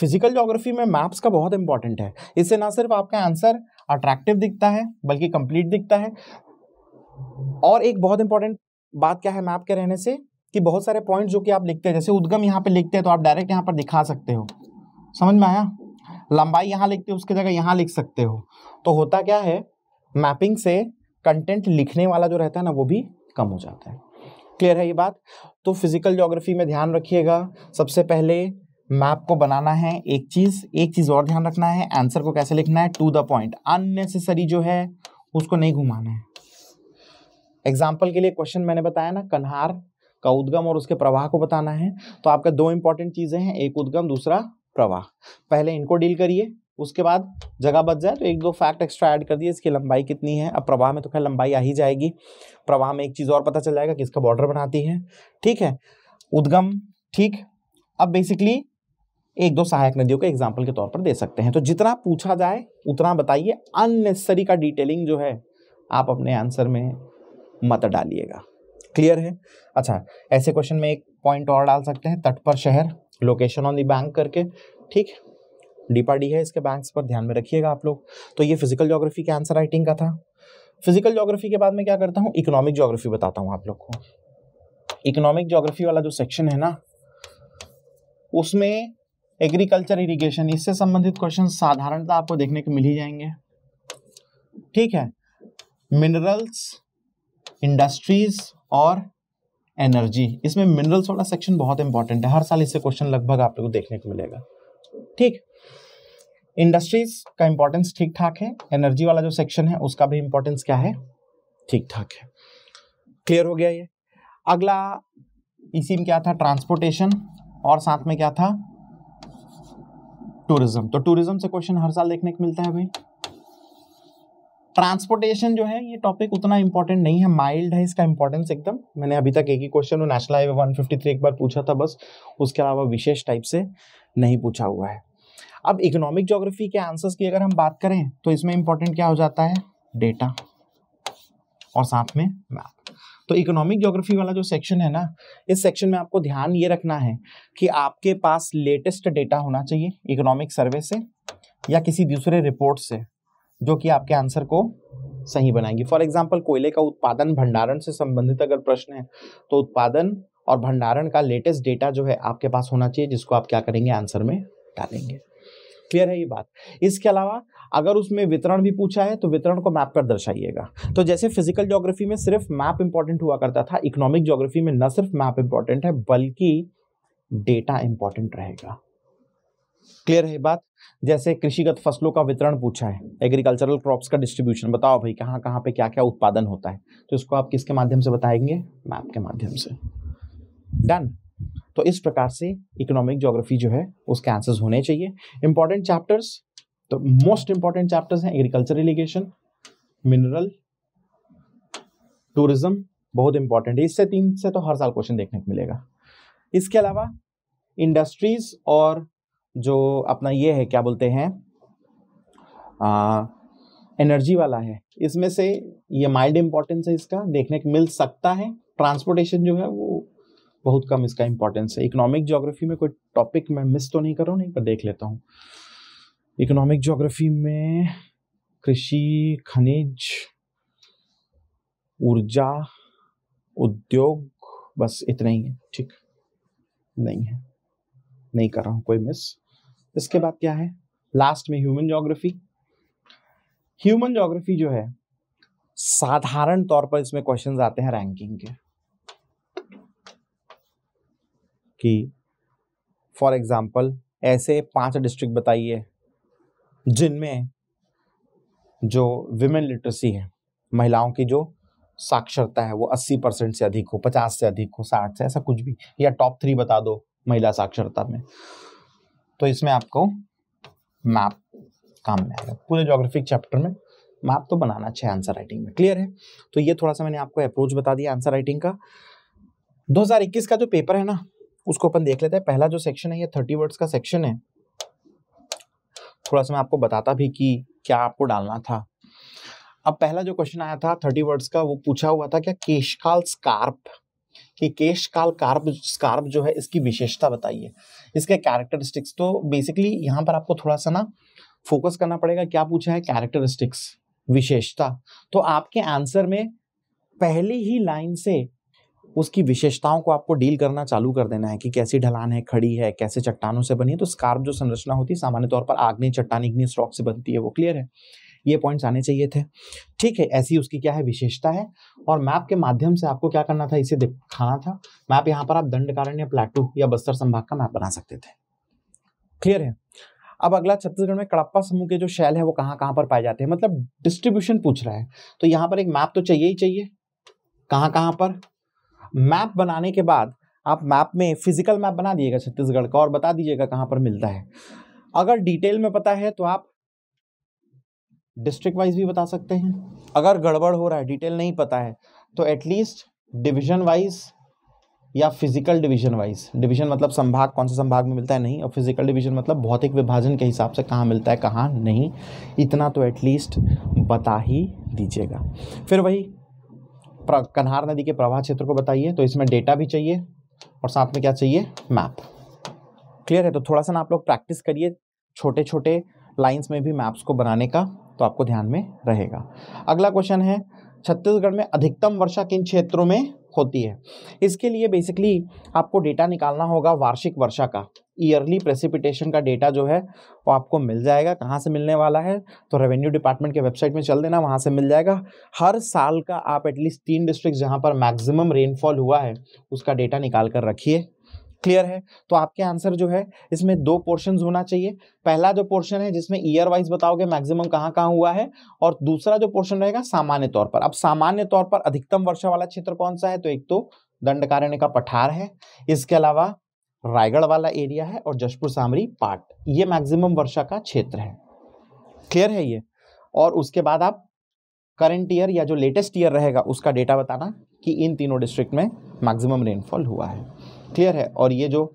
फिजिकल जोग्राफी में मैप्स का बहुत इंपॉर्टेंट है इससे ना सिर्फ आपका आंसर अट्रैक्टिव दिखता है बल्कि कंप्लीट दिखता है और एक बहुत इंपॉर्टेंट बात क्या है मैप के रहने से कि बहुत सारे पॉइंट जो कि आप लिखते हैं जैसे उद्गम यहाँ पे लिखते हैं तो आप डायरेक्ट यहाँ पर दिखा सकते हो समझ में आया लंबाई यहाँ लिखते हो उसकी जगह यहाँ लिख सकते हो तो होता क्या है मैपिंग से कंटेंट लिखने वाला जो रहता है ना वो भी कम हो जाता है क्लियर है ये बात तो फिजिकल जोग्राफी में ध्यान रखिएगा सबसे पहले मैप को बनाना है एक चीज़ एक चीज़ और ध्यान रखना है आंसर को कैसे लिखना है टू द पॉइंट अननेसेसरी जो है उसको नहीं घुमाना है एग्जाम्पल के लिए क्वेश्चन मैंने बताया ना कन्हार का उद्गम और उसके प्रवाह को बताना है तो आपका दो इंपॉर्टेंट चीज़ें हैं एक उद्गम दूसरा प्रवाह पहले इनको डील करिए उसके बाद जगह बच जाए तो एक दो फैक्ट एक्स्ट्रा ऐड कर दिए इसकी लंबाई कितनी है अब प्रवाह में तो खैर लंबाई आ ही जाएगी प्रवाह में एक चीज़ और पता चल जाएगा कि इसका बॉर्डर बनाती है ठीक है उद्गम ठीक अब बेसिकली एक दो सहायक नदियों के एग्जाम्पल के तौर पर दे सकते हैं तो जितना पूछा जाए उतना बताइए अननेसेसरी का डिटेलिंग जो है आप अपने आंसर में मत डालिएगा क्लियर है अच्छा ऐसे क्वेश्चन में एक पॉइंट और डाल सकते हैं तट पर शहर लोकेशन ऑन दी बैंक करके ठीक डीपा डी है इसके बैंक्स पर ध्यान में रखिएगा आप लोग तो ये फिजिकल जोग्राफी के आंसर राइटिंग का था फिजिकल जोग्राफी के बाद में क्या करता हूँ इकोनॉमिक जोग्राफी बताता हूँ आप लोग को इकोनॉमिक जोग्राफी वाला जो सेक्शन है ना उसमें एग्रीकल्चर इरिगेशन इससे संबंधित क्वेश्चन साधारणता आपको देखने को मिल ही जाएंगे ठीक है मिनरल्स इंडस्ट्रीज और एनर्जी इसमें मिनरल्स वाला सेक्शन बहुत इंपॉर्टेंट है हर साल इससे क्वेश्चन लगभग आप लोग को देखने को मिलेगा ठीक इंडस्ट्रीज का इंपॉर्टेंस ठीक ठाक है एनर्जी वाला जो सेक्शन है उसका भी इंपॉर्टेंस क्या है ठीक ठाक है क्लियर हो गया ये अगला इसी में क्या था ट्रांसपोर्टेशन और साथ में क्या था टूरिज्म तो टूरिज्म से क्वेश्चन हर साल देखने को मिलता है भाई ट्रांसपोर्टेशन जो है ये टॉपिक उतना इंपॉर्टेंट नहीं है माइल्ड है इसका इंपॉर्टेंस एकदम मैंने अभी तक एक ही क्वेश्चन वो नेशनल हाईवे थ्री एक बार पूछा था बस उसके अलावा विशेष टाइप से नहीं पूछा हुआ है अब इकोनॉमिक ज्योग्राफी के आंसर्स की अगर हम बात करें तो इसमें इंपॉर्टेंट क्या हो जाता है डेटा और साथ में मैप तो इकोनॉमिक ज्योग्राफी वाला जो सेक्शन है ना इस सेक्शन में आपको ध्यान ये रखना है कि आपके पास लेटेस्ट डेटा होना चाहिए इकोनॉमिक सर्वे से या किसी दूसरे रिपोर्ट से जो कि आपके आंसर को सही बनाएंगी फॉर एग्जाम्पल कोयले का उत्पादन भंडारण से संबंधित अगर प्रश्न है तो उत्पादन और भंडारण का लेटेस्ट डेटा जो है आपके पास होना चाहिए जिसको आप क्या करेंगे आंसर में डालेंगे क्लियर है ये बात इसके अलावा अगर उसमें वितरण भी पूछा है तो वितरण को मैप पर दर्शाइएगा तो जैसे फिजिकल ज्योग्राफी में सिर्फ मैप इंपॉर्टेंट हुआ करता था इकोनॉमिक ज्योग्राफी में न सिर्फ मैप इंपॉर्टेंट है बल्कि डेटा इंपॉर्टेंट रहेगा क्लियर है बात जैसे कृषिगत फसलों का वितरण पूछा है एग्रीकल्चरल क्रॉप्स का डिस्ट्रीब्यूशन बताओ भाई कहाँ कहाँ पे क्या क्या उत्पादन होता है तो इसको आप किसके माध्यम से बताएंगे मैप के माध्यम से डन तो इस प्रकार से इकोनॉमिक ज्योग्राफी जो है उसके आंसर्स होने चाहिए इंपॉर्टेंट चैप्टर्स तो मोस्ट इंपॉर्टेंट चैप्टर्स हैं एग्रीकल्चर इलीगेशन मिनरल टूरिज्म बहुत इंपॉर्टेंट है इससे तीन से तो हर साल क्वेश्चन देखने को मिलेगा इसके अलावा इंडस्ट्रीज और जो अपना ये है क्या बोलते हैं एनर्जी वाला है इसमें से ये माइल्ड इम्पोर्टेंस है इसका देखने को मिल सकता है ट्रांसपोर्टेशन जो है वो बहुत कम इसका इम्पोर्टेंस है इकोनॉमिक ज्योग्राफी में कोई टॉपिक मैं मिस तो नहीं कर रहा हूँ नहीं पर देख लेता हूँ इकोनॉमिक ज्योग्राफी में कृषि खनिज ऊर्जा उद्योग बस इतना ही है ठीक नहीं है नहीं कर रहा हूँ कोई मिस इसके बाद क्या है लास्ट में ह्यूमन ज्योग्राफी ह्यूमन जोग्राफी जो है साधारण तौर पर इसमें क्वेश्चंस आते हैं रैंकिंग के कि फॉर एग्जांपल ऐसे पांच डिस्ट्रिक्ट बताइए जिनमें जो विमेन लिटरेसी है महिलाओं की जो साक्षरता है वो 80 परसेंट से अधिक हो 50 से अधिक हो 60 से ऐसा कुछ भी या टॉप थ्री बता दो महिला साक्षरता में तो इसमें आपको मैप काम में आएगा पूरे जोग्राफिक चैप्टर में मैप तो बनाना चाहिए आंसर राइटिंग में क्लियर है तो ये थोड़ा सा मैंने आपको अप्रोच बता दिया आंसर राइटिंग का 2021 का जो पेपर है ना उसको अपन देख लेते हैं पहला जो सेक्शन है ये थर्टी वर्ड्स का सेक्शन है थोड़ा सा मैं आपको बताता भी कि क्या आपको डालना था अब पहला जो क्वेश्चन आया था थर्टी वर्ड्स का वो पूछा हुआ था क्या केशकाल स्कार्प कि केश काल कार्प स्कार्प जो है इसकी विशेषता बताइए इसके कैरेक्टरिस्टिक्स तो बेसिकली यहाँ पर आपको थोड़ा सा ना फोकस करना पड़ेगा क्या पूछा है कैरेक्टरिस्टिक्स विशेषता तो आपके आंसर में पहली ही लाइन से उसकी विशेषताओं को आपको डील करना चालू कर देना है कि कैसी ढलान है खड़ी है कैसे चट्टानों से बनी है तो स्कार्प जो संरचना होती है सामान्य तौर पर आग्नेय चट्टान इग्नियस रॉक से बनती है वो क्लियर है ये पॉइंट्स आने चाहिए थे ठीक है ऐसी उसकी क्या है विशेषता है और मैप के माध्यम से आपको क्या करना था इसे दिखाना था मैप यहाँ पर आप दंडकारण्य प्लाटू या बस्तर संभाग का मैप बना सकते थे क्लियर है अब अगला छत्तीसगढ़ में कड़प्पा समूह के जो शैल है वो कहाँ कहाँ पर पाए जाते हैं मतलब डिस्ट्रीब्यूशन पूछ रहा है तो यहाँ पर एक मैप तो चाहिए ही चाहिए कहाँ कहाँ पर मैप बनाने के बाद आप मैप में फिजिकल मैप बना दिएगा छत्तीसगढ़ का और बता दीजिएगा कहाँ पर मिलता है अगर डिटेल में पता है तो आप डिस्ट्रिक्ट वाइज भी बता सकते हैं अगर गड़बड़ हो रहा है डिटेल नहीं पता है तो एटलीस्ट डिवीजन वाइज या फिजिकल डिवीजन वाइज डिवीजन मतलब संभाग कौन से संभाग में मिलता है नहीं और फिजिकल डिवीजन मतलब भौतिक विभाजन के हिसाब से कहाँ मिलता है कहाँ नहीं इतना तो एटलीस्ट बता ही दीजिएगा फिर वही कन्हार नदी के प्रवाह क्षेत्र को बताइए तो इसमें डेटा भी चाहिए और साथ में क्या चाहिए मैप क्लियर है तो थोड़ा सा ना आप लोग प्रैक्टिस करिए छोटे छोटे लाइंस में भी मैप्स को बनाने का तो आपको ध्यान में रहेगा अगला क्वेश्चन है छत्तीसगढ़ में अधिकतम वर्षा किन क्षेत्रों में होती है इसके लिए बेसिकली आपको डेटा निकालना होगा वार्षिक वर्षा का ईयरली प्रेसिपिटेशन का डेटा जो है वो आपको मिल जाएगा कहाँ से मिलने वाला है तो रेवेन्यू डिपार्टमेंट के वेबसाइट में चल देना वहाँ से मिल जाएगा हर साल का आप एटलीस्ट तीन डिस्ट्रिक्ट जहाँ पर मैक्सिमम रेनफॉल हुआ है उसका डेटा निकाल कर रखिए क्लियर है तो आपके आंसर जो है इसमें दो पोर्शन होना चाहिए पहला जो पोर्शन है जिसमें ईयर वाइज बताओगे मैक्सिमम कहाँ कहाँ हुआ है और दूसरा जो पोर्शन रहेगा सामान्य तौर पर अब सामान्य तौर पर अधिकतम वर्षा वाला क्षेत्र कौन सा है तो एक तो दंडकारण्य का पठार है इसके अलावा रायगढ़ वाला एरिया है और जशपुर सामरी पार्ट ये मैक्सिमम वर्षा का क्षेत्र है क्लियर है ये और उसके बाद आप करंट ईयर या जो लेटेस्ट ईयर रहेगा उसका डेटा बताना कि इन तीनों डिस्ट्रिक्ट में मैक्सिमम रेनफॉल हुआ है क्लियर है और ये जो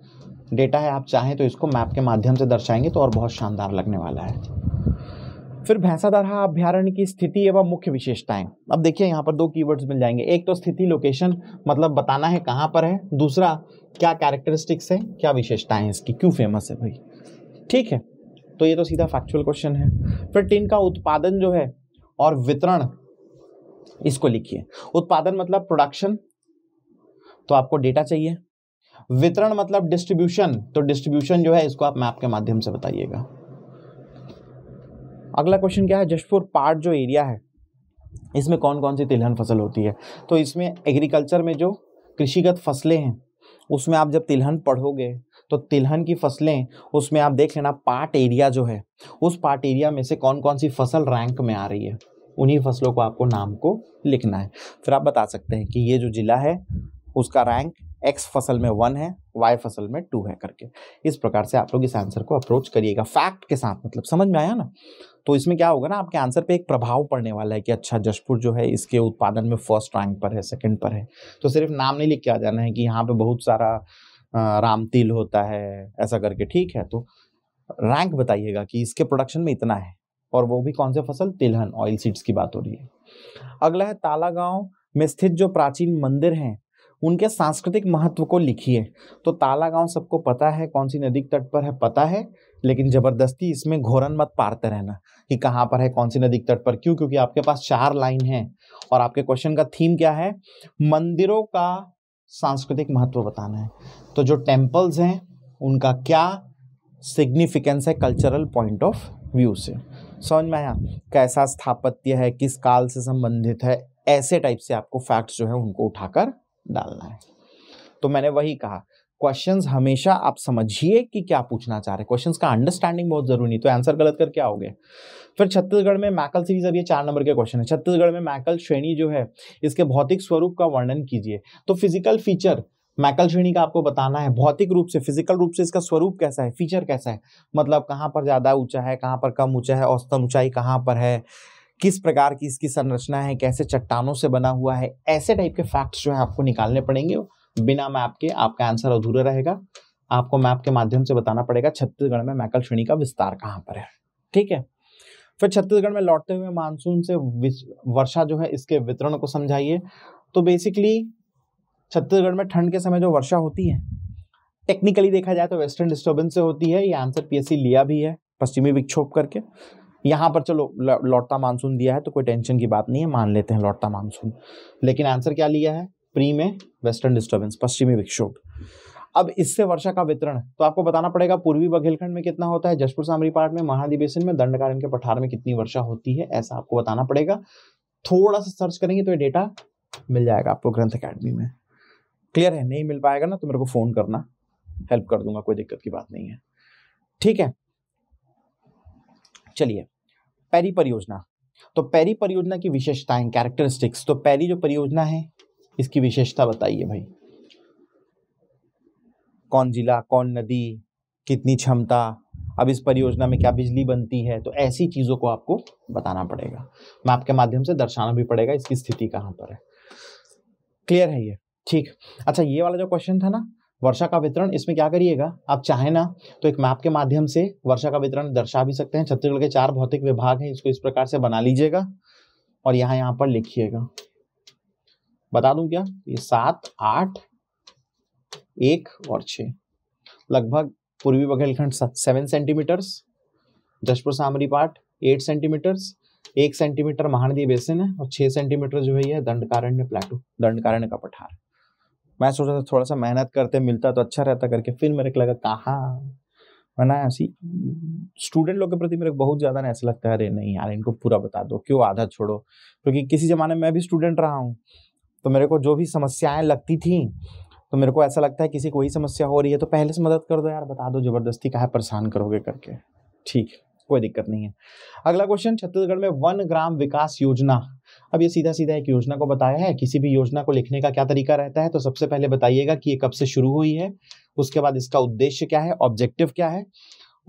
डेटा है आप चाहें तो इसको मैप के माध्यम से दर्शाएंगे तो और बहुत शानदार लगने वाला है फिर भैंसाधारा हाँ, अभ्यारण्य की स्थिति एवं मुख्य विशेषताएं अब देखिए यहाँ पर दो कीवर्ड्स मिल जाएंगे एक तो स्थिति लोकेशन मतलब बताना है कहाँ पर है दूसरा क्या कैरेक्टरिस्टिक्स है क्या विशेषताएं हैं इसकी क्यों फेमस है भाई ठीक है तो ये तो सीधा फैक्चुअल क्वेश्चन है फिर टिन का उत्पादन जो है और वितरण इसको लिखिए उत्पादन मतलब प्रोडक्शन तो आपको डेटा चाहिए वितरण मतलब डिस्ट्रीब्यूशन तो डिस्ट्रीब्यूशन जो है इसको आप मैप के माध्यम से बताइएगा अगला क्वेश्चन क्या है जशपुर पार्ट जो एरिया है इसमें कौन कौन सी तिलहन फसल होती है तो इसमें एग्रीकल्चर में जो कृषिगत फसलें हैं उसमें आप जब तिलहन पढ़ोगे तो तिलहन की फसलें उसमें आप देख लेना पार्ट एरिया जो है उस पार्ट एरिया में से कौन कौन सी फसल रैंक में आ रही है उन्हीं फसलों को आपको नाम को लिखना है फिर आप बता सकते हैं कि ये जो ज़िला है उसका रैंक एक्स फसल में वन है वाई फसल में टू है करके इस प्रकार से आप लोग इस आंसर को अप्रोच करिएगा फैक्ट के साथ मतलब समझ में आया ना तो इसमें क्या होगा ना आपके आंसर पे एक प्रभाव पड़ने वाला है कि अच्छा जशपुर जो है इसके उत्पादन में फर्स्ट रैंक पर है सेकंड पर है तो सिर्फ नाम नहीं लिख के आ जाना है कि यहाँ पे बहुत सारा राम तिल होता है ऐसा करके ठीक है तो रैंक बताइएगा कि इसके प्रोडक्शन में इतना है और वो भी कौन से फसल तिलहन ऑयल सीड्स की बात हो रही है अगला है ताला में स्थित जो प्राचीन मंदिर हैं उनके सांस्कृतिक महत्व को लिखिए तो ताला गांव सबको पता है कौन सी नदी तट पर है पता है लेकिन ज़बरदस्ती इसमें घोरन मत पारते रहना कि कहाँ पर है कौन सी नदी तट पर क्यों क्योंकि आपके पास चार लाइन है और आपके क्वेश्चन का थीम क्या है मंदिरों का सांस्कृतिक महत्व बताना है तो जो टेम्पल्स हैं उनका क्या सिग्निफिकेंस है कल्चरल पॉइंट ऑफ व्यू से समझ में आया कैसा स्थापत्य है किस काल से संबंधित है ऐसे टाइप से आपको फैक्ट्स जो है उनको उठाकर डालना है तो मैंने वही कहा क्वेश्चंस हमेशा आप समझिए कि क्या पूछना चाह रहे हैं क्वेश्चंस का अंडरस्टैंडिंग बहुत जरूरी है तो आंसर गलत कर क्या हो फिर छत्तीसगढ़ में मैकल सीरीज अब ये चार नंबर के क्वेश्चन है छत्तीसगढ़ में मैकल श्रेणी जो है इसके भौतिक स्वरूप का वर्णन कीजिए तो फिजिकल फीचर मैकल श्रेणी का आपको बताना है भौतिक रूप से फिजिकल रूप से इसका स्वरूप कैसा है फीचर कैसा है मतलब कहाँ पर ज़्यादा ऊंचा है कहाँ पर कम ऊंचा है औसतन ऊंचाई कहाँ पर है किस प्रकार की इसकी संरचना है कैसे चट्टानों से बना हुआ है ऐसे टाइप के फैक्ट्स जो है आपको निकालने पड़ेंगे बिना मैप के आपका आंसर अधूरा रहेगा आपको मैप के माध्यम से बताना पड़ेगा छत्तीसगढ़ में मैकल श्रेणी का विस्तार कहाँ पर है ठीक है फिर छत्तीसगढ़ में लौटते हुए मानसून से वर्षा जो है इसके वितरण को समझाइए तो बेसिकली छत्तीसगढ़ में ठंड के समय जो वर्षा होती है टेक्निकली देखा जाए तो वेस्टर्न डिस्टर्बेंस से होती है ये आंसर पीएससी लिया भी है पश्चिमी विक्षोभ करके यहाँ पर चलो लौटता मानसून दिया है तो कोई टेंशन की बात नहीं है मान लेते हैं लौटता मानसून लेकिन आंसर क्या लिया है प्री में वेस्टर्न डिस्टर्बेंस पश्चिमी विक्षोभ अब इससे वर्षा का वितरण तो आपको बताना पड़ेगा पूर्वी बघेलखंड में कितना होता है जशपुर सामरी पार्ट में महाधिवेशन में दंडकार के पठार में कितनी वर्षा होती है ऐसा आपको बताना पड़ेगा थोड़ा सा सर्च करेंगे तो ये डेटा मिल जाएगा आपको ग्रंथ अकेडमी में क्लियर है नहीं मिल पाएगा ना तो मेरे को फोन करना हेल्प कर दूंगा कोई दिक्कत की बात नहीं है ठीक है चलिए पैरी परियोजना तो पैरी परियोजना की विशेषताएं कैरेक्टरिस्टिक्स तो पैरी जो परियोजना है इसकी विशेषता बताइए भाई कौन जिला कौन नदी कितनी क्षमता अब इस परियोजना में क्या बिजली बनती है तो ऐसी चीज़ों को आपको बताना पड़ेगा मैं आपके माध्यम से दर्शाना भी पड़ेगा इसकी स्थिति कहाँ पर है क्लियर है ये ठीक अच्छा ये वाला जो क्वेश्चन था ना वर्षा का वितरण इसमें क्या करिएगा आप चाहे ना तो एक मैप के माध्यम से वर्षा का वितरण दर्शा भी सकते हैं छत्तीसगढ़ के चार भौतिक विभाग हैं इसको इस प्रकार से बना लीजिएगा और यहाँ यहाँ पर लिखिएगा बता दूं क्या ये सात आठ एक और छ लगभग पूर्वी Baghelkhand seven centimetres Jashpur Samri part eight centimetres एक सेंटीमीटर महानदी बेसिन है और छह सेंटीमीटर जो है दंडकारण्य प्लेटू दंडकारण्य का पठार मैं सोच रहा था थोड़ा सा मेहनत करते मिलता तो अच्छा रहता करके फिर मेरे को लगा कहाँ वरना ऐसी स्टूडेंट लोग के प्रति मेरे को बहुत ज़्यादा ना ऐसा लगता है अरे नहीं यार इनको पूरा बता दो क्यों आधा छोड़ो क्योंकि तो किसी ज़माने में मैं भी स्टूडेंट रहा हूँ तो मेरे को जो भी समस्याएं लगती थी तो मेरे को ऐसा लगता है किसी को ही समस्या हो रही है तो पहले से मदद कर दो यार बता दो ज़बरदस्ती कहा परेशान करोगे करके ठीक कोई दिक्कत नहीं है अगला क्वेश्चन छत्तीसगढ़ में वन ग्राम विकास योजना अब ये सीधा सीधा एक योजना को बताया है किसी भी योजना को लिखने का क्या तरीका रहता है तो सबसे पहले बताइएगा कि ये कब से शुरू हुई है उसके बाद इसका उद्देश्य क्या है ऑब्जेक्टिव क्या है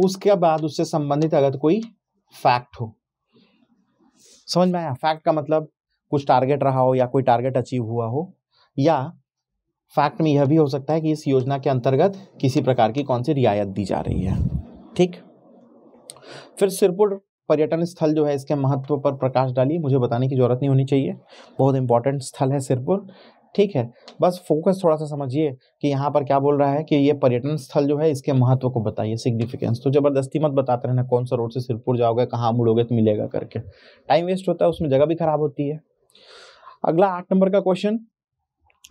उसके बाद उससे संबंधित अगर कोई फैक्ट हो समझ में आया फैक्ट का मतलब कुछ टारगेट रहा हो या कोई टारगेट अचीव हुआ हो या फैक्ट में यह भी हो सकता है कि इस योजना के अंतर्गत किसी प्रकार की कौन सी रियायत दी जा रही है ठीक फिर सिरपुर पर्यटन स्थल जो है इसके महत्व पर प्रकाश डालिए मुझे बताने की ज़रूरत नहीं होनी चाहिए बहुत इंपॉर्टेंट स्थल है सिरपुर ठीक है बस फोकस थोड़ा सा समझिए कि यहाँ पर क्या बोल रहा है कि ये पर्यटन स्थल जो है इसके महत्व को बताइए सिग्निफिकेंस तो ज़बरदस्ती मत बताते रहना कौन सा रोड से सिरपुर जाओगे कहाँ मुड़ोगे तो मिलेगा करके टाइम वेस्ट होता है उसमें जगह भी खराब होती है अगला आठ नंबर का क्वेश्चन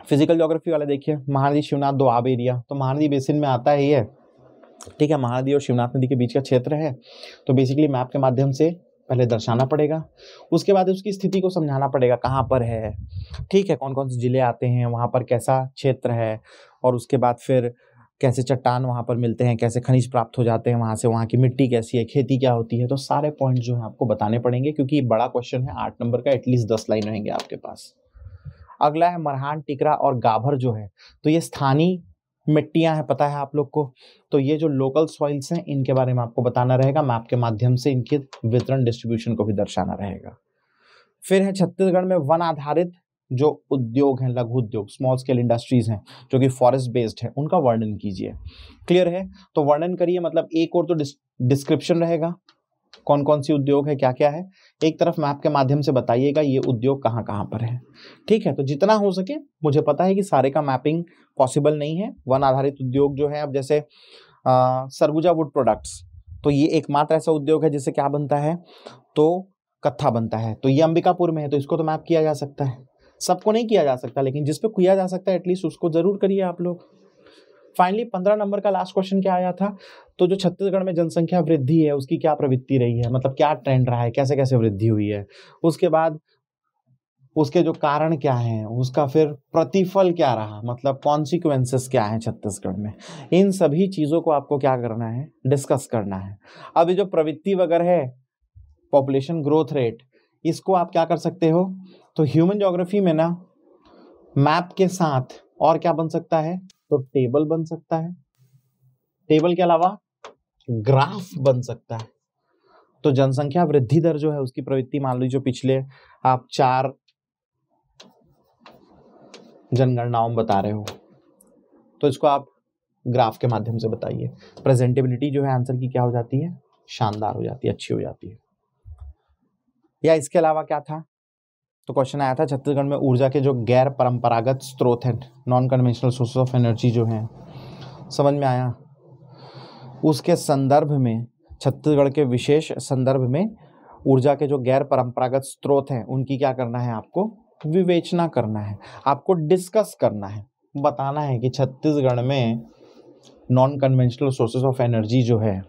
फिजिकल जोग्राफी वाला देखिए महानदी शिवनाथ दो आब एरिया तो महानदी बेसिन में आता ही है ठीक है महानदी और शिवनाथ नदी के बीच का क्षेत्र है तो बेसिकली मैप के माध्यम से पहले दर्शाना पड़ेगा उसके बाद उसकी स्थिति को समझाना पड़ेगा कहाँ पर है ठीक है कौन कौन से ज़िले आते हैं वहाँ पर कैसा क्षेत्र है और उसके बाद फिर कैसे चट्टान वहाँ पर मिलते हैं कैसे खनिज प्राप्त हो जाते हैं वहाँ से वहाँ की मिट्टी कैसी है खेती क्या होती है तो सारे पॉइंट जो है आपको बताने पड़ेंगे क्योंकि बड़ा क्वेश्चन है आठ नंबर का एटलीस्ट दस लाइन रहेंगे आपके पास अगला है मरहान टिकरा और गाभर जो है तो ये स्थानीय मिट्टियाँ हैं पता है आप लोग को तो ये जो लोकल सॉइल्स हैं इनके बारे में आपको बताना रहेगा मैप के माध्यम से इनके वितरण डिस्ट्रीब्यूशन को भी दर्शाना रहेगा फिर है छत्तीसगढ़ में वन आधारित जो उद्योग हैं लघु उद्योग स्मॉल स्केल इंडस्ट्रीज हैं जो कि फॉरेस्ट बेस्ड है उनका वर्णन कीजिए क्लियर है तो वर्णन करिए मतलब एक और तो डिस्क्रिप्शन रहेगा कौन कौन सी उद्योग है क्या क्या है एक तरफ मैप के माध्यम से बताइएगा ये उद्योग कहाँ कहाँ पर है ठीक है तो जितना हो सके मुझे पता है कि सारे का मैपिंग पॉसिबल नहीं है वन आधारित उद्योग जो है अब जैसे सरगुजा वुड प्रोडक्ट्स तो ये एकमात्र ऐसा उद्योग है जिससे क्या बनता है तो कत्था बनता है तो ये अंबिकापुर में है तो इसको तो मैप किया जा सकता है सबको नहीं किया जा सकता लेकिन जिस पे किया जा सकता है एटलीस्ट उसको जरूर करिए आप लोग फाइनली पंद्रह नंबर का लास्ट क्वेश्चन क्या आया था तो जो छत्तीसगढ़ में जनसंख्या वृद्धि है उसकी क्या प्रवृत्ति रही है मतलब क्या ट्रेंड रहा है कैसे कैसे वृद्धि हुई है उसके बाद उसके जो कारण क्या हैं उसका फिर प्रतिफल क्या रहा मतलब कॉन्सिक्वेंसेस क्या हैं छत्तीसगढ़ में इन सभी चीज़ों को आपको क्या करना है डिस्कस करना है अब ये जो प्रवृत्ति वगैरह है पॉपुलेशन ग्रोथ रेट इसको आप क्या कर सकते हो तो ह्यूमन जोग्राफी में ना मैप के साथ और क्या बन सकता है तो टेबल बन सकता है टेबल के अलावा ग्राफ बन सकता है तो जनसंख्या वृद्धि दर जो है उसकी प्रवृत्ति मान लीजिए पिछले आप चार जनगणनाओं में बता रहे हो तो इसको आप ग्राफ के माध्यम से बताइए प्रेजेंटेबिलिटी जो है आंसर की क्या हो जाती है शानदार हो जाती है अच्छी हो जाती है या इसके अलावा क्या था तो क्वेश्चन आया था छत्तीसगढ़ में ऊर्जा के जो गैर परंपरागत स्रोत हैं non conventional source of energy जो हैं समझ में आया उसके संदर्भ में छत्तीसगढ़ के विशेष संदर्भ में ऊर्जा के जो गैर परंपरागत स्रोत हैं उनकी क्या करना है आपको विवेचना करना है आपको डिस्कस करना है बताना है कि छत्तीसगढ़ में non conventional sources of energy जो है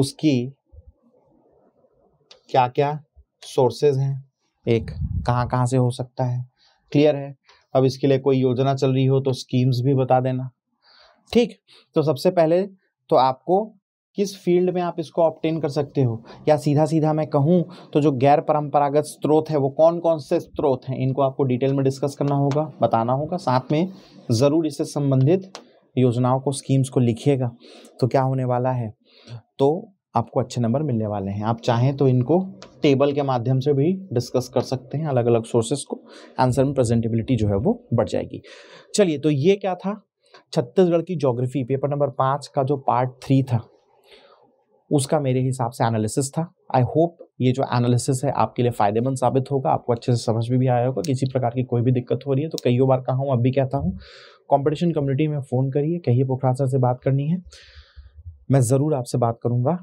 उसकी क्या क्या सोर्सेज हैं एक कहाँ कहाँ से हो सकता है क्लियर है अब इसके लिए कोई योजना चल रही हो तो स्कीम्स भी बता देना ठीक तो सबसे पहले तो आपको किस फील्ड में आप इसको ऑप्टेन कर सकते हो या सीधा सीधा मैं कहूँ तो जो गैर परंपरागत स्रोत है वो कौन कौन से स्रोत हैं इनको आपको डिटेल में डिस्कस करना होगा बताना होगा साथ में ज़रूर इससे संबंधित योजनाओं को स्कीम्स को लिखिएगा तो क्या होने वाला है तो आपको अच्छे नंबर मिलने वाले हैं आप चाहें तो इनको टेबल के माध्यम से भी डिस्कस कर सकते हैं अलग अलग सोर्सेस को आंसर में प्रेजेंटेबिलिटी जो है वो बढ़ जाएगी चलिए तो ये क्या था छत्तीसगढ़ की जोग्राफी पेपर नंबर पाँच का जो पार्ट थ्री था उसका मेरे हिसाब से एनालिसिस था आई होप ये जो एनालिसिस है आपके लिए फ़ायदेमंद साबित होगा आपको अच्छे से समझ में भी, भी आया होगा किसी प्रकार की कोई भी दिक्कत हो रही है तो कईयों बार कहा हूँ अब भी कहता हूँ कॉम्पिटिशन कम्युनिटी में फ़ोन करिए कहिए सर से बात करनी है मैं ज़रूर आपसे बात करूँगा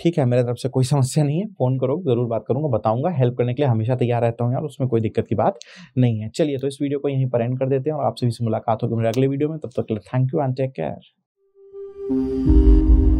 ठीक है मेरे तरफ से कोई समस्या नहीं है फ़ोन करो ज़रूर बात करूंगा बताऊंगा हेल्प करने के लिए हमेशा तैयार रहता हूँ यार उसमें कोई दिक्कत की बात नहीं है चलिए तो इस वीडियो को यहीं पर एंड कर देते हैं और आपसे भी मुलाकात होगी मेरे अगले वीडियो में तब तक thank you and take care